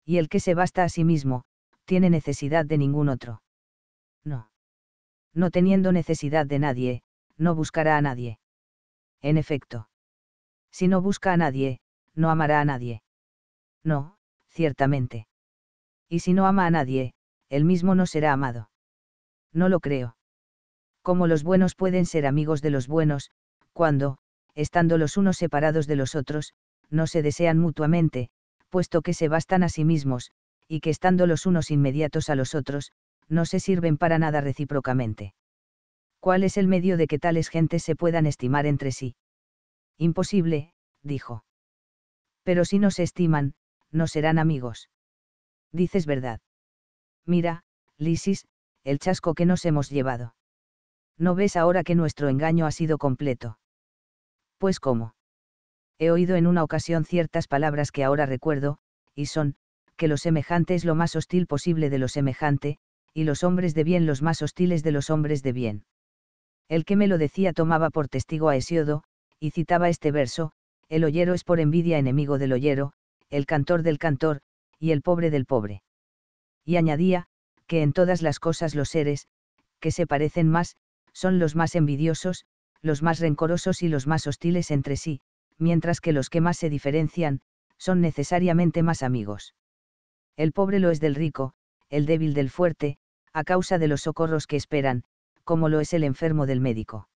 Y el que se basta a sí mismo, tiene necesidad de ningún otro. No no teniendo necesidad de nadie, no buscará a nadie. En efecto. Si no busca a nadie, no amará a nadie. No, ciertamente. Y si no ama a nadie, él mismo no será amado. No lo creo. Como los buenos pueden ser amigos de los buenos, cuando, estando los unos separados de los otros, no se desean mutuamente, puesto que se bastan a sí mismos, y que estando los unos inmediatos a los otros, no se sirven para nada recíprocamente. ¿Cuál es el medio de que tales gentes se puedan estimar entre sí? Imposible, dijo. Pero si no se estiman, no serán amigos. Dices verdad. Mira, Lisis, el chasco que nos hemos llevado. ¿No ves ahora que nuestro engaño ha sido completo? Pues cómo. He oído en una ocasión ciertas palabras que ahora recuerdo, y son, que lo semejante es lo más hostil posible de lo semejante, y los hombres de bien los más hostiles de los hombres de bien. El que me lo decía tomaba por testigo a Hesiodo, y citaba este verso, el hoyero es por envidia enemigo del hoyero, el cantor del cantor, y el pobre del pobre. Y añadía, que en todas las cosas los seres, que se parecen más, son los más envidiosos, los más rencorosos y los más hostiles entre sí, mientras que los que más se diferencian, son necesariamente más amigos. El pobre lo es del rico, el débil del fuerte, a causa de los socorros que esperan, como lo es el enfermo del médico.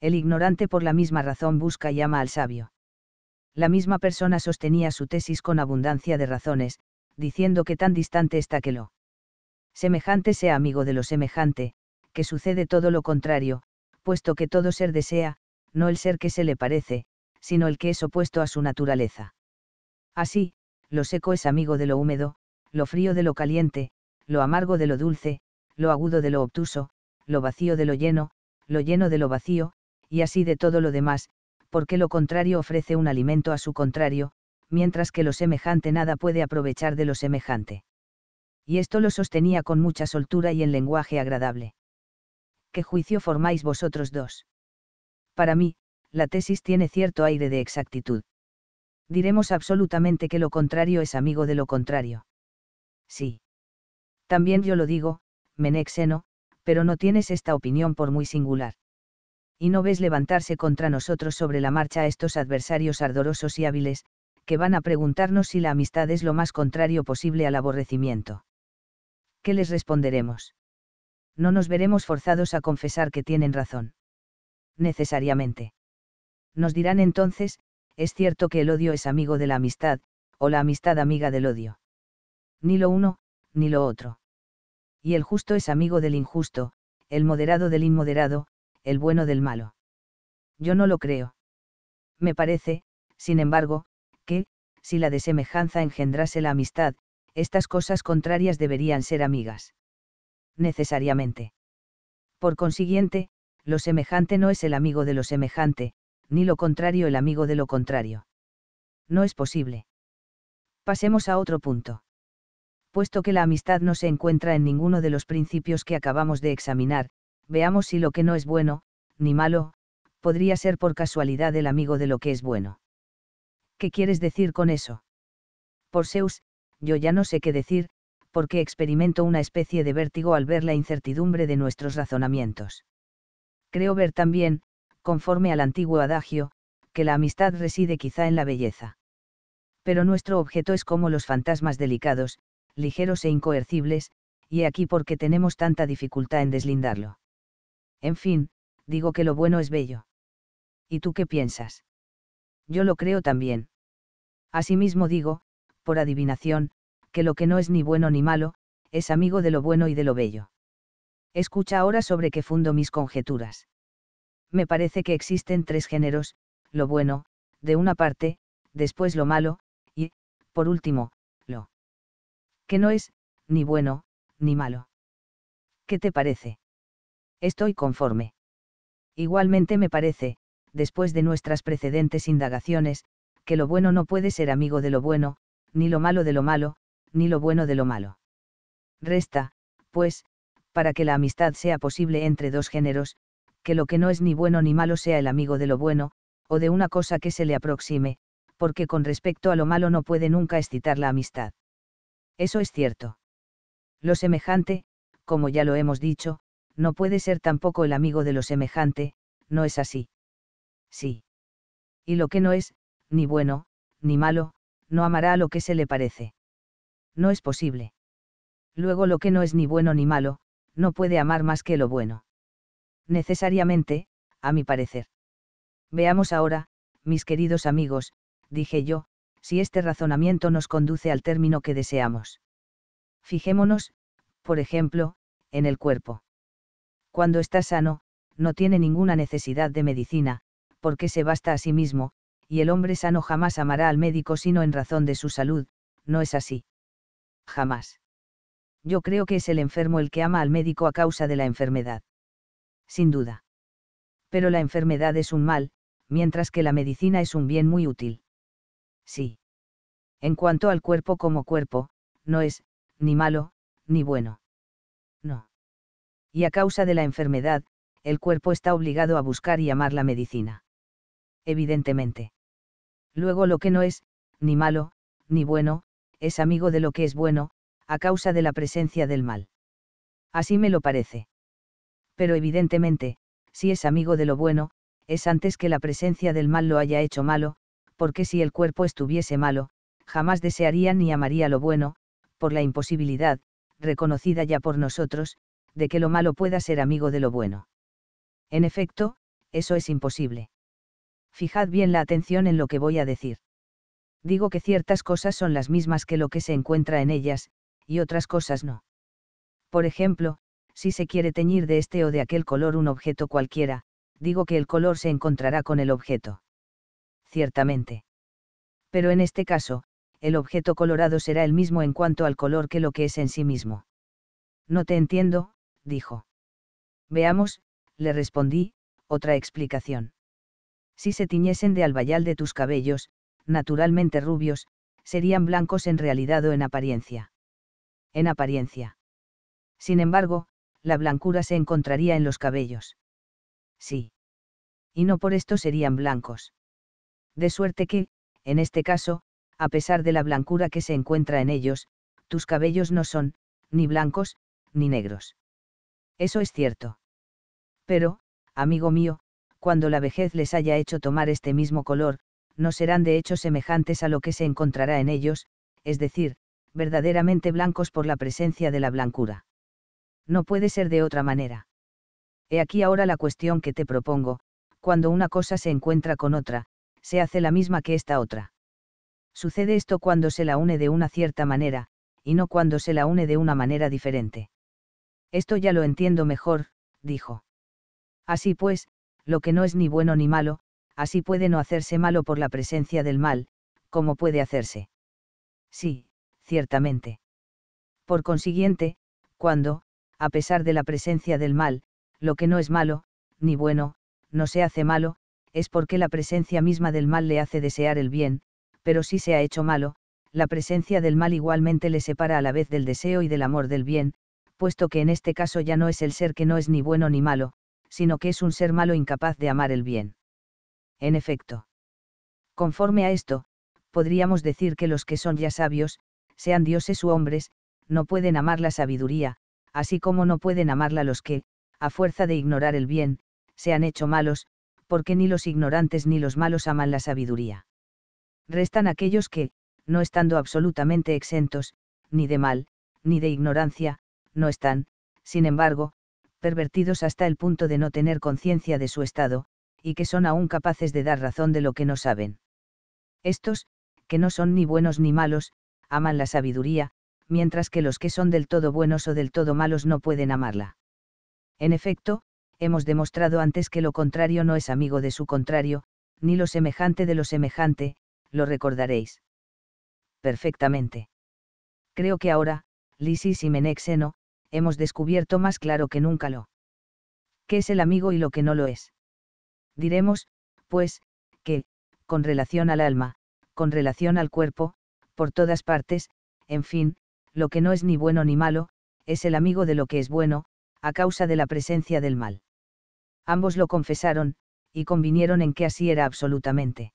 El ignorante por la misma razón busca y ama al sabio. La misma persona sostenía su tesis con abundancia de razones, diciendo que tan distante está que lo semejante sea amigo de lo semejante, que sucede todo lo contrario, puesto que todo ser desea, no el ser que se le parece, sino el que es opuesto a su naturaleza. Así, lo seco es amigo de lo húmedo, lo frío de lo caliente, lo amargo de lo dulce, lo agudo de lo obtuso, lo vacío de lo lleno, lo lleno de lo vacío, y así de todo lo demás, porque lo contrario ofrece un alimento a su contrario, mientras que lo semejante nada puede aprovechar de lo semejante. Y esto lo sostenía con mucha soltura y en lenguaje agradable. ¿Qué juicio formáis vosotros dos? Para mí, la tesis tiene cierto aire de exactitud. Diremos absolutamente que lo contrario es amigo de lo contrario. Sí. También yo lo digo, Menexeno, pero no tienes esta opinión por muy singular. Y no ves levantarse contra nosotros sobre la marcha a estos adversarios ardorosos y hábiles, que van a preguntarnos si la amistad es lo más contrario posible al aborrecimiento. ¿Qué les responderemos? No nos veremos forzados a confesar que tienen razón. Necesariamente. Nos dirán entonces, es cierto que el odio es amigo de la amistad, o la amistad amiga del odio. Ni lo uno, ni lo otro y el justo es amigo del injusto, el moderado del inmoderado, el bueno del malo. Yo no lo creo. Me parece, sin embargo, que, si la desemejanza engendrase la amistad, estas cosas contrarias deberían ser amigas. Necesariamente. Por consiguiente, lo semejante no es el amigo de lo semejante, ni lo contrario el amigo de lo contrario. No es posible. Pasemos a otro punto puesto que la amistad no se encuentra en ninguno de los principios que acabamos de examinar, veamos si lo que no es bueno, ni malo, podría ser por casualidad el amigo de lo que es bueno. ¿Qué quieres decir con eso? Por Zeus, yo ya no sé qué decir, porque experimento una especie de vértigo al ver la incertidumbre de nuestros razonamientos. Creo ver también, conforme al antiguo adagio, que la amistad reside quizá en la belleza. Pero nuestro objeto es como los fantasmas delicados, ligeros e incoercibles, y aquí porque tenemos tanta dificultad en deslindarlo. En fin, digo que lo bueno es bello. ¿Y tú qué piensas? Yo lo creo también. Asimismo digo, por adivinación, que lo que no es ni bueno ni malo, es amigo de lo bueno y de lo bello. Escucha ahora sobre qué fundo mis conjeturas. Me parece que existen tres géneros, lo bueno, de una parte, después lo malo, y, por último, que no es, ni bueno, ni malo. ¿Qué te parece? Estoy conforme. Igualmente me parece, después de nuestras precedentes indagaciones, que lo bueno no puede ser amigo de lo bueno, ni lo malo de lo malo, ni lo bueno de lo malo. Resta, pues, para que la amistad sea posible entre dos géneros, que lo que no es ni bueno ni malo sea el amigo de lo bueno, o de una cosa que se le aproxime, porque con respecto a lo malo no puede nunca excitar la amistad. Eso es cierto. Lo semejante, como ya lo hemos dicho, no puede ser tampoco el amigo de lo semejante, no es así. Sí. Y lo que no es, ni bueno, ni malo, no amará a lo que se le parece. No es posible. Luego lo que no es ni bueno ni malo, no puede amar más que lo bueno. Necesariamente, a mi parecer. Veamos ahora, mis queridos amigos, dije yo, si este razonamiento nos conduce al término que deseamos. Fijémonos, por ejemplo, en el cuerpo. Cuando está sano, no tiene ninguna necesidad de medicina, porque se basta a sí mismo, y el hombre sano jamás amará al médico sino en razón de su salud, ¿no es así? Jamás. Yo creo que es el enfermo el que ama al médico a causa de la enfermedad. Sin duda. Pero la enfermedad es un mal, mientras que la medicina es un bien muy útil sí. En cuanto al cuerpo como cuerpo, no es, ni malo, ni bueno. No. Y a causa de la enfermedad, el cuerpo está obligado a buscar y amar la medicina. Evidentemente. Luego lo que no es, ni malo, ni bueno, es amigo de lo que es bueno, a causa de la presencia del mal. Así me lo parece. Pero evidentemente, si es amigo de lo bueno, es antes que la presencia del mal lo haya hecho malo, porque si el cuerpo estuviese malo, jamás desearía ni amaría lo bueno, por la imposibilidad, reconocida ya por nosotros, de que lo malo pueda ser amigo de lo bueno. En efecto, eso es imposible. Fijad bien la atención en lo que voy a decir. Digo que ciertas cosas son las mismas que lo que se encuentra en ellas, y otras cosas no. Por ejemplo, si se quiere teñir de este o de aquel color un objeto cualquiera, digo que el color se encontrará con el objeto ciertamente. Pero en este caso, el objeto colorado será el mismo en cuanto al color que lo que es en sí mismo. No te entiendo, dijo. Veamos, le respondí, otra explicación. Si se tiñesen de albayal de tus cabellos, naturalmente rubios, serían blancos en realidad o en apariencia. En apariencia. Sin embargo, la blancura se encontraría en los cabellos. Sí. Y no por esto serían blancos. De suerte que, en este caso, a pesar de la blancura que se encuentra en ellos, tus cabellos no son, ni blancos, ni negros. Eso es cierto. Pero, amigo mío, cuando la vejez les haya hecho tomar este mismo color, no serán de hecho semejantes a lo que se encontrará en ellos, es decir, verdaderamente blancos por la presencia de la blancura. No puede ser de otra manera. He aquí ahora la cuestión que te propongo, cuando una cosa se encuentra con otra, se hace la misma que esta otra. Sucede esto cuando se la une de una cierta manera, y no cuando se la une de una manera diferente. Esto ya lo entiendo mejor, dijo. Así pues, lo que no es ni bueno ni malo, así puede no hacerse malo por la presencia del mal, como puede hacerse. Sí, ciertamente. Por consiguiente, cuando, a pesar de la presencia del mal, lo que no es malo, ni bueno, no se hace malo, es porque la presencia misma del mal le hace desear el bien, pero si se ha hecho malo, la presencia del mal igualmente le separa a la vez del deseo y del amor del bien, puesto que en este caso ya no es el ser que no es ni bueno ni malo, sino que es un ser malo incapaz de amar el bien. En efecto. Conforme a esto, podríamos decir que los que son ya sabios, sean dioses u hombres, no pueden amar la sabiduría, así como no pueden amarla los que, a fuerza de ignorar el bien, se han hecho malos, porque ni los ignorantes ni los malos aman la sabiduría. Restan aquellos que, no estando absolutamente exentos, ni de mal, ni de ignorancia, no están, sin embargo, pervertidos hasta el punto de no tener conciencia de su estado, y que son aún capaces de dar razón de lo que no saben. Estos, que no son ni buenos ni malos, aman la sabiduría, mientras que los que son del todo buenos o del todo malos no pueden amarla. En efecto, hemos demostrado antes que lo contrario no es amigo de su contrario, ni lo semejante de lo semejante, lo recordaréis. Perfectamente. Creo que ahora, Lisis y Menexeno, hemos descubierto más claro que nunca lo que es el amigo y lo que no lo es. Diremos, pues, que, con relación al alma, con relación al cuerpo, por todas partes, en fin, lo que no es ni bueno ni malo, es el amigo de lo que es bueno, a causa de la presencia del mal. Ambos lo confesaron, y convinieron en que así era absolutamente.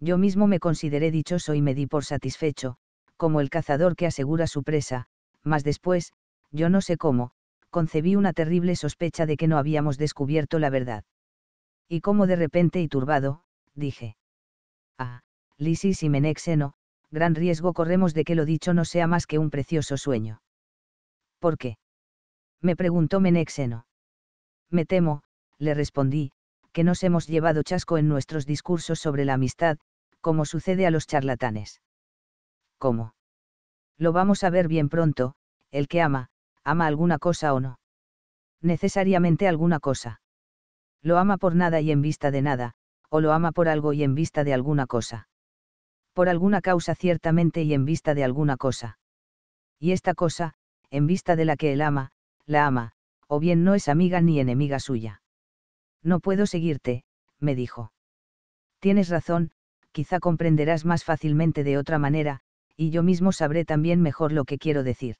Yo mismo me consideré dichoso y me di por satisfecho, como el cazador que asegura su presa, mas después, yo no sé cómo, concebí una terrible sospecha de que no habíamos descubierto la verdad. Y como de repente y turbado, dije. Ah, Lisis y Menexeno, gran riesgo corremos de que lo dicho no sea más que un precioso sueño. ¿Por qué? Me preguntó Menexeno. Me temo, le respondí, que nos hemos llevado chasco en nuestros discursos sobre la amistad, como sucede a los charlatanes. ¿Cómo? Lo vamos a ver bien pronto, el que ama, ama alguna cosa o no. Necesariamente alguna cosa. Lo ama por nada y en vista de nada, o lo ama por algo y en vista de alguna cosa. Por alguna causa ciertamente y en vista de alguna cosa. Y esta cosa, en vista de la que él ama, la ama, o bien no es amiga ni enemiga suya. No puedo seguirte, me dijo. Tienes razón, quizá comprenderás más fácilmente de otra manera, y yo mismo sabré también mejor lo que quiero decir.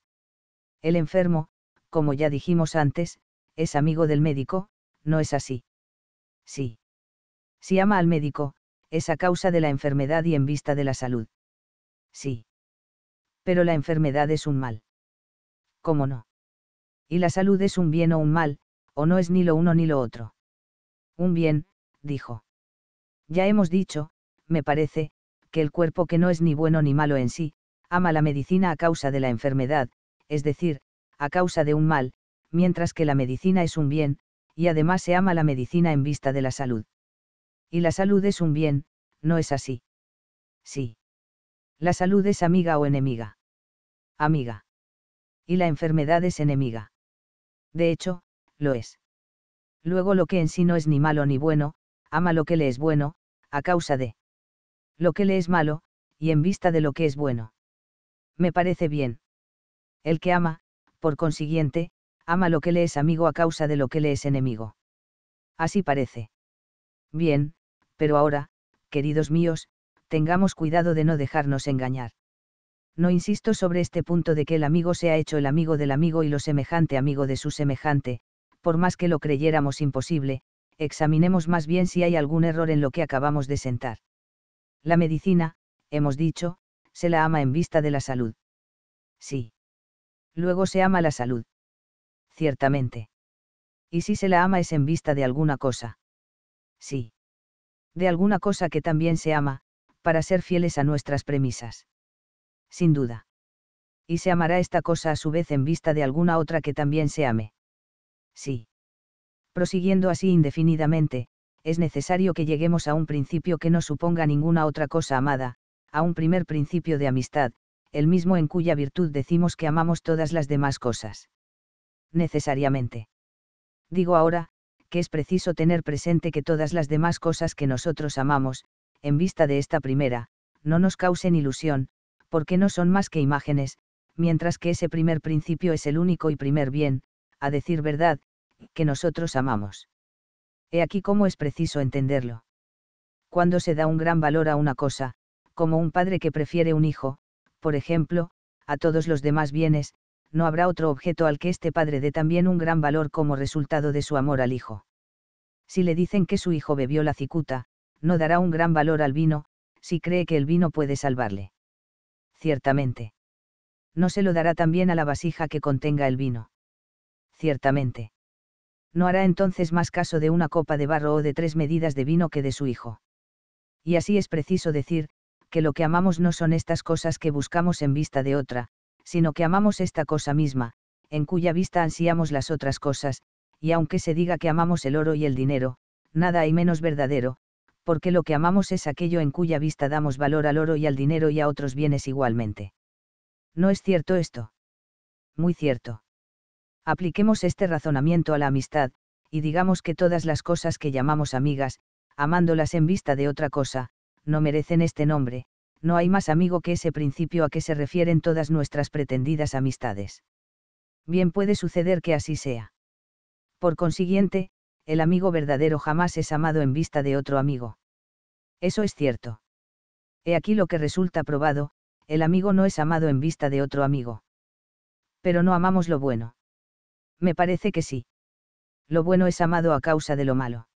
El enfermo, como ya dijimos antes, es amigo del médico, ¿no es así? Sí. Si ama al médico, es a causa de la enfermedad y en vista de la salud. Sí. Pero la enfermedad es un mal. ¿Cómo no? Y la salud es un bien o un mal, o no es ni lo uno ni lo otro. Un bien, dijo. Ya hemos dicho, me parece, que el cuerpo que no es ni bueno ni malo en sí, ama la medicina a causa de la enfermedad, es decir, a causa de un mal, mientras que la medicina es un bien, y además se ama la medicina en vista de la salud. Y la salud es un bien, ¿no es así? Sí. La salud es amiga o enemiga. Amiga. Y la enfermedad es enemiga. De hecho, lo es. Luego lo que en sí no es ni malo ni bueno, ama lo que le es bueno, a causa de lo que le es malo, y en vista de lo que es bueno. Me parece bien. El que ama, por consiguiente, ama lo que le es amigo a causa de lo que le es enemigo. Así parece. Bien, pero ahora, queridos míos, tengamos cuidado de no dejarnos engañar. No insisto sobre este punto de que el amigo se ha hecho el amigo del amigo y lo semejante amigo de su semejante, por más que lo creyéramos imposible, examinemos más bien si hay algún error en lo que acabamos de sentar. La medicina, hemos dicho, se la ama en vista de la salud. Sí. Luego se ama la salud. Ciertamente. Y si se la ama es en vista de alguna cosa. Sí. De alguna cosa que también se ama, para ser fieles a nuestras premisas. Sin duda. Y se amará esta cosa a su vez en vista de alguna otra que también se ame sí. Prosiguiendo así indefinidamente, es necesario que lleguemos a un principio que no suponga ninguna otra cosa amada, a un primer principio de amistad, el mismo en cuya virtud decimos que amamos todas las demás cosas. Necesariamente. Digo ahora, que es preciso tener presente que todas las demás cosas que nosotros amamos, en vista de esta primera, no nos causen ilusión, porque no son más que imágenes, mientras que ese primer principio es el único y primer bien, a decir verdad, que nosotros amamos. He aquí cómo es preciso entenderlo. Cuando se da un gran valor a una cosa, como un padre que prefiere un hijo, por ejemplo, a todos los demás bienes, no habrá otro objeto al que este padre dé también un gran valor como resultado de su amor al hijo. Si le dicen que su hijo bebió la cicuta, no dará un gran valor al vino, si cree que el vino puede salvarle. Ciertamente. No se lo dará también a la vasija que contenga el vino. Ciertamente no hará entonces más caso de una copa de barro o de tres medidas de vino que de su hijo. Y así es preciso decir, que lo que amamos no son estas cosas que buscamos en vista de otra, sino que amamos esta cosa misma, en cuya vista ansiamos las otras cosas, y aunque se diga que amamos el oro y el dinero, nada hay menos verdadero, porque lo que amamos es aquello en cuya vista damos valor al oro y al dinero y a otros bienes igualmente. ¿No es cierto esto? Muy cierto. Apliquemos este razonamiento a la amistad, y digamos que todas las cosas que llamamos amigas, amándolas en vista de otra cosa, no merecen este nombre, no hay más amigo que ese principio a que se refieren todas nuestras pretendidas amistades. Bien puede suceder que así sea. Por consiguiente, el amigo verdadero jamás es amado en vista de otro amigo. Eso es cierto. He aquí lo que resulta probado, el amigo no es amado en vista de otro amigo. Pero no amamos lo bueno. Me parece que sí. Lo bueno es amado a causa de lo malo.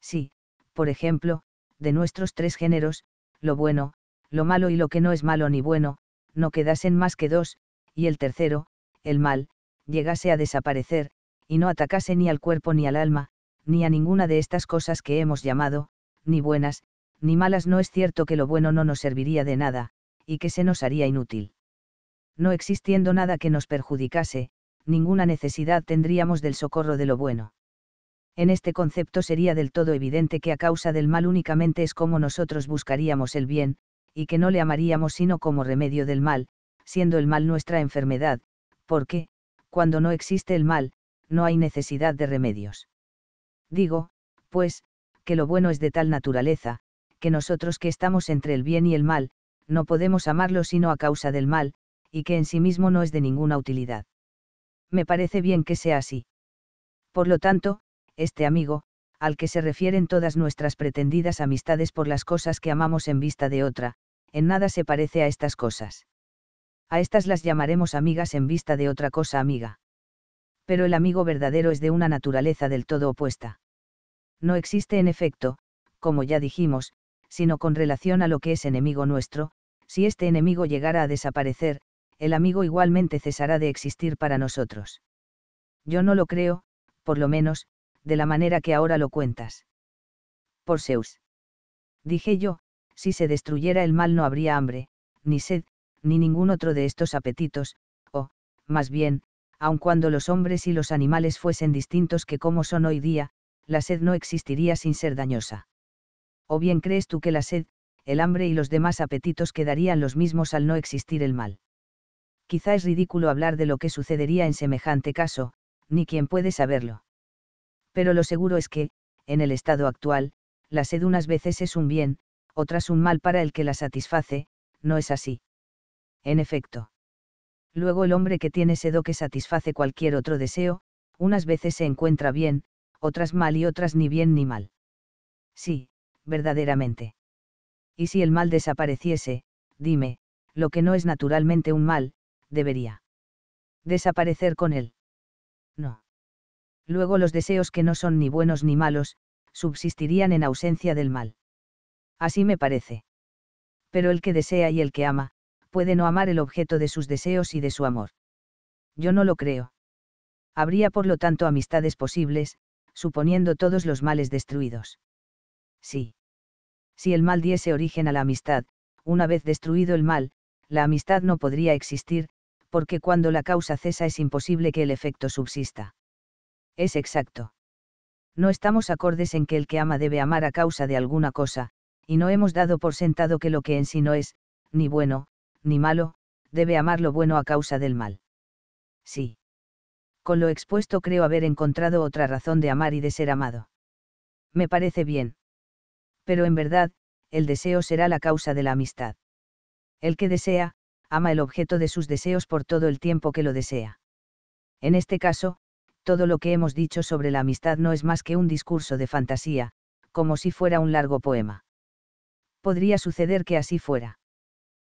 Sí, por ejemplo, de nuestros tres géneros, lo bueno, lo malo y lo que no es malo ni bueno, no quedasen más que dos, y el tercero, el mal, llegase a desaparecer, y no atacase ni al cuerpo ni al alma, ni a ninguna de estas cosas que hemos llamado, ni buenas, ni malas, no es cierto que lo bueno no nos serviría de nada, y que se nos haría inútil. No existiendo nada que nos perjudicase, ninguna necesidad tendríamos del socorro de lo bueno. En este concepto sería del todo evidente que a causa del mal únicamente es como nosotros buscaríamos el bien, y que no le amaríamos sino como remedio del mal, siendo el mal nuestra enfermedad, porque, cuando no existe el mal, no hay necesidad de remedios. Digo, pues, que lo bueno es de tal naturaleza, que nosotros que estamos entre el bien y el mal, no podemos amarlo sino a causa del mal, y que en sí mismo no es de ninguna utilidad me parece bien que sea así. Por lo tanto, este amigo, al que se refieren todas nuestras pretendidas amistades por las cosas que amamos en vista de otra, en nada se parece a estas cosas. A estas las llamaremos amigas en vista de otra cosa amiga. Pero el amigo verdadero es de una naturaleza del todo opuesta. No existe en efecto, como ya dijimos, sino con relación a lo que es enemigo nuestro, si este enemigo llegara a desaparecer, el amigo igualmente cesará de existir para nosotros. Yo no lo creo, por lo menos, de la manera que ahora lo cuentas. Por Zeus. Dije yo, si se destruyera el mal no habría hambre, ni sed, ni ningún otro de estos apetitos, o, más bien, aun cuando los hombres y los animales fuesen distintos que como son hoy día, la sed no existiría sin ser dañosa. ¿O bien crees tú que la sed, el hambre y los demás apetitos quedarían los mismos al no existir el mal? quizá es ridículo hablar de lo que sucedería en semejante caso, ni quien puede saberlo. Pero lo seguro es que, en el estado actual, la sed unas veces es un bien, otras un mal para el que la satisface, no es así. En efecto. Luego el hombre que tiene sed o que satisface cualquier otro deseo, unas veces se encuentra bien, otras mal y otras ni bien ni mal. Sí, verdaderamente. Y si el mal desapareciese, dime, lo que no es naturalmente un mal, debería desaparecer con él. No. Luego los deseos que no son ni buenos ni malos, subsistirían en ausencia del mal. Así me parece. Pero el que desea y el que ama, puede no amar el objeto de sus deseos y de su amor. Yo no lo creo. Habría por lo tanto amistades posibles, suponiendo todos los males destruidos. Sí. Si el mal diese origen a la amistad, una vez destruido el mal, la amistad no podría existir, porque cuando la causa cesa es imposible que el efecto subsista. Es exacto. No estamos acordes en que el que ama debe amar a causa de alguna cosa, y no hemos dado por sentado que lo que en sí no es, ni bueno, ni malo, debe amar lo bueno a causa del mal. Sí. Con lo expuesto creo haber encontrado otra razón de amar y de ser amado. Me parece bien. Pero en verdad, el deseo será la causa de la amistad. El que desea, ama el objeto de sus deseos por todo el tiempo que lo desea. En este caso, todo lo que hemos dicho sobre la amistad no es más que un discurso de fantasía, como si fuera un largo poema. Podría suceder que así fuera.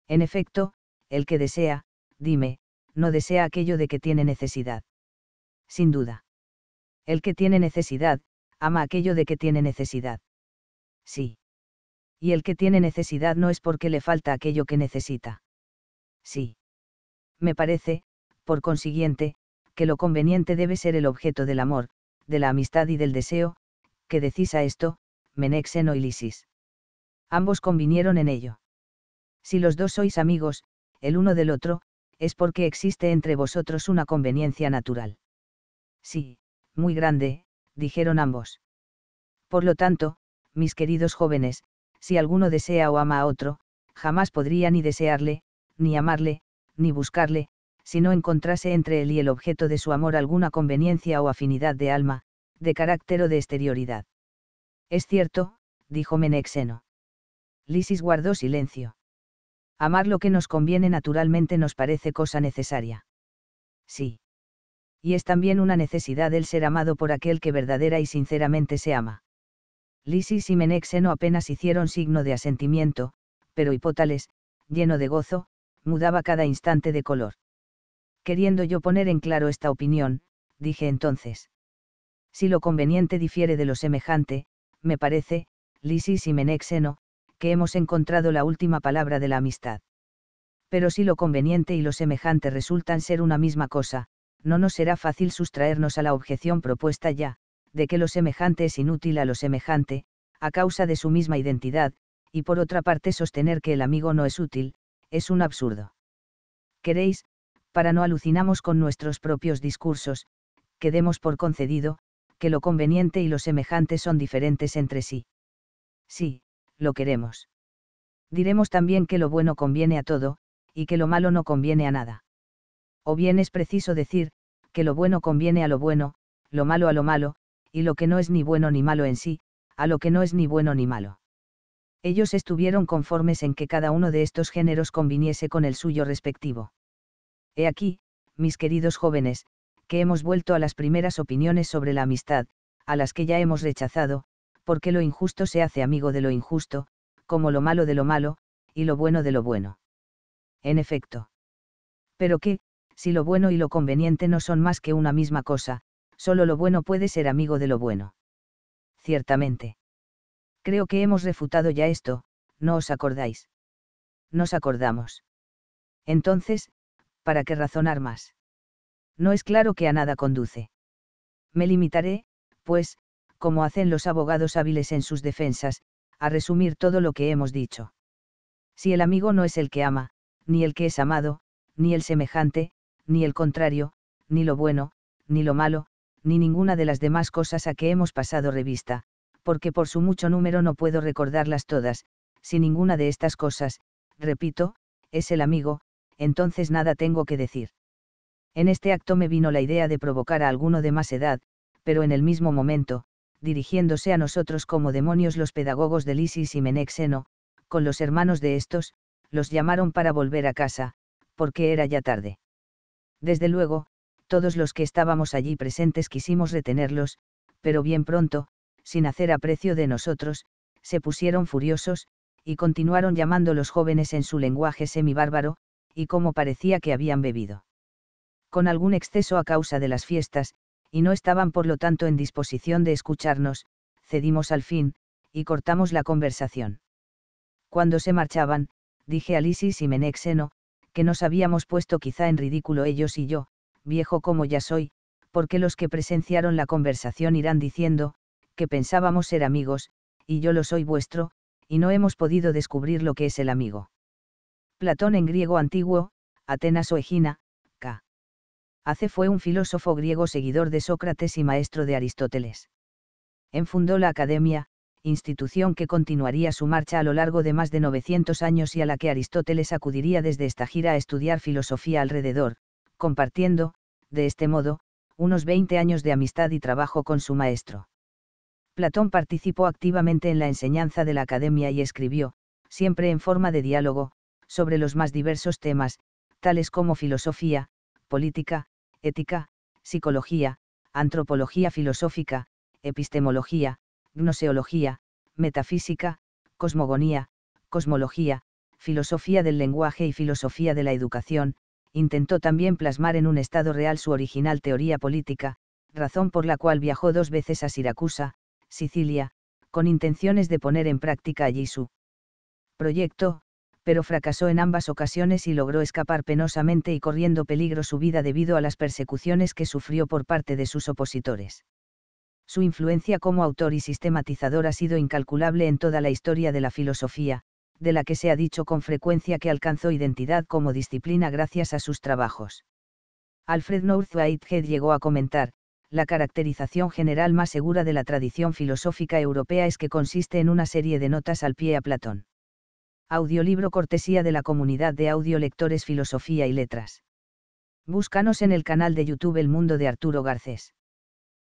En efecto, el que desea, dime, no desea aquello de que tiene necesidad. Sin duda. El que tiene necesidad, ama aquello de que tiene necesidad. Sí. Y el que tiene necesidad no es porque le falta aquello que necesita sí. Me parece, por consiguiente, que lo conveniente debe ser el objeto del amor, de la amistad y del deseo, que decís a esto, Menexeno y Lisis. Ambos convinieron en ello. Si los dos sois amigos, el uno del otro, es porque existe entre vosotros una conveniencia natural. Sí, muy grande, dijeron ambos. Por lo tanto, mis queridos jóvenes, si alguno desea o ama a otro, jamás podría ni desearle, ni amarle, ni buscarle, si no encontrase entre él y el objeto de su amor alguna conveniencia o afinidad de alma, de carácter o de exterioridad. Es cierto, dijo Menexeno. Lisis guardó silencio. Amar lo que nos conviene naturalmente nos parece cosa necesaria. Sí. Y es también una necesidad el ser amado por aquel que verdadera y sinceramente se ama. Lisis y Menexeno apenas hicieron signo de asentimiento, pero Hipótales, lleno de gozo, mudaba cada instante de color. Queriendo yo poner en claro esta opinión, dije entonces. Si lo conveniente difiere de lo semejante, me parece, Lisis y Menexeno, que hemos encontrado la última palabra de la amistad. Pero si lo conveniente y lo semejante resultan ser una misma cosa, no nos será fácil sustraernos a la objeción propuesta ya, de que lo semejante es inútil a lo semejante, a causa de su misma identidad, y por otra parte sostener que el amigo no es útil, es un absurdo. Queréis, para no alucinamos con nuestros propios discursos, que demos por concedido, que lo conveniente y lo semejante son diferentes entre sí. Sí, lo queremos. Diremos también que lo bueno conviene a todo, y que lo malo no conviene a nada. O bien es preciso decir, que lo bueno conviene a lo bueno, lo malo a lo malo, y lo que no es ni bueno ni malo en sí, a lo que no es ni bueno ni malo ellos estuvieron conformes en que cada uno de estos géneros conviniese con el suyo respectivo. He aquí, mis queridos jóvenes, que hemos vuelto a las primeras opiniones sobre la amistad, a las que ya hemos rechazado, porque lo injusto se hace amigo de lo injusto, como lo malo de lo malo, y lo bueno de lo bueno. En efecto. Pero que, si lo bueno y lo conveniente no son más que una misma cosa, solo lo bueno puede ser amigo de lo bueno. Ciertamente. Creo que hemos refutado ya esto, ¿no os acordáis? Nos acordamos. Entonces, ¿para qué razonar más? No es claro que a nada conduce. Me limitaré, pues, como hacen los abogados hábiles en sus defensas, a resumir todo lo que hemos dicho. Si el amigo no es el que ama, ni el que es amado, ni el semejante, ni el contrario, ni lo bueno, ni lo malo, ni ninguna de las demás cosas a que hemos pasado revista, porque por su mucho número no puedo recordarlas todas, si ninguna de estas cosas, repito, es el amigo, entonces nada tengo que decir. En este acto me vino la idea de provocar a alguno de más edad, pero en el mismo momento, dirigiéndose a nosotros como demonios los pedagogos de Lisis y Menexeno, con los hermanos de estos, los llamaron para volver a casa, porque era ya tarde. Desde luego, todos los que estábamos allí presentes quisimos retenerlos, pero bien pronto, sin hacer aprecio de nosotros, se pusieron furiosos, y continuaron llamando los jóvenes en su lenguaje semibárbaro, y como parecía que habían bebido. Con algún exceso a causa de las fiestas, y no estaban por lo tanto en disposición de escucharnos, cedimos al fin, y cortamos la conversación. Cuando se marchaban, dije a Lisis y Menexeno, que nos habíamos puesto quizá en ridículo ellos y yo, viejo como ya soy, porque los que presenciaron la conversación irán diciendo, que pensábamos ser amigos, y yo lo soy vuestro, y no hemos podido descubrir lo que es el amigo. Platón en griego antiguo, Atenas o Egina, K. Hace fue un filósofo griego seguidor de Sócrates y maestro de Aristóteles. Enfundó la academia, institución que continuaría su marcha a lo largo de más de 900 años y a la que Aristóteles acudiría desde esta gira a estudiar filosofía alrededor, compartiendo, de este modo, unos 20 años de amistad y trabajo con su maestro. Platón participó activamente en la enseñanza de la academia y escribió, siempre en forma de diálogo, sobre los más diversos temas, tales como filosofía, política, ética, psicología, antropología filosófica, epistemología, gnoseología, metafísica, cosmogonía, cosmología, filosofía del lenguaje y filosofía de la educación, intentó también plasmar en un estado real su original teoría política, razón por la cual viajó dos veces a Siracusa, Sicilia, con intenciones de poner en práctica allí su proyecto, pero fracasó en ambas ocasiones y logró escapar penosamente y corriendo peligro su vida debido a las persecuciones que sufrió por parte de sus opositores. Su influencia como autor y sistematizador ha sido incalculable en toda la historia de la filosofía, de la que se ha dicho con frecuencia que alcanzó identidad como disciplina gracias a sus trabajos. Alfred Whitehead llegó a comentar, la caracterización general más segura de la tradición filosófica europea es que consiste en una serie de notas al pie a Platón. Audiolibro cortesía de la comunidad de audiolectores Filosofía y Letras. Búscanos en el canal de YouTube El Mundo de Arturo Garcés.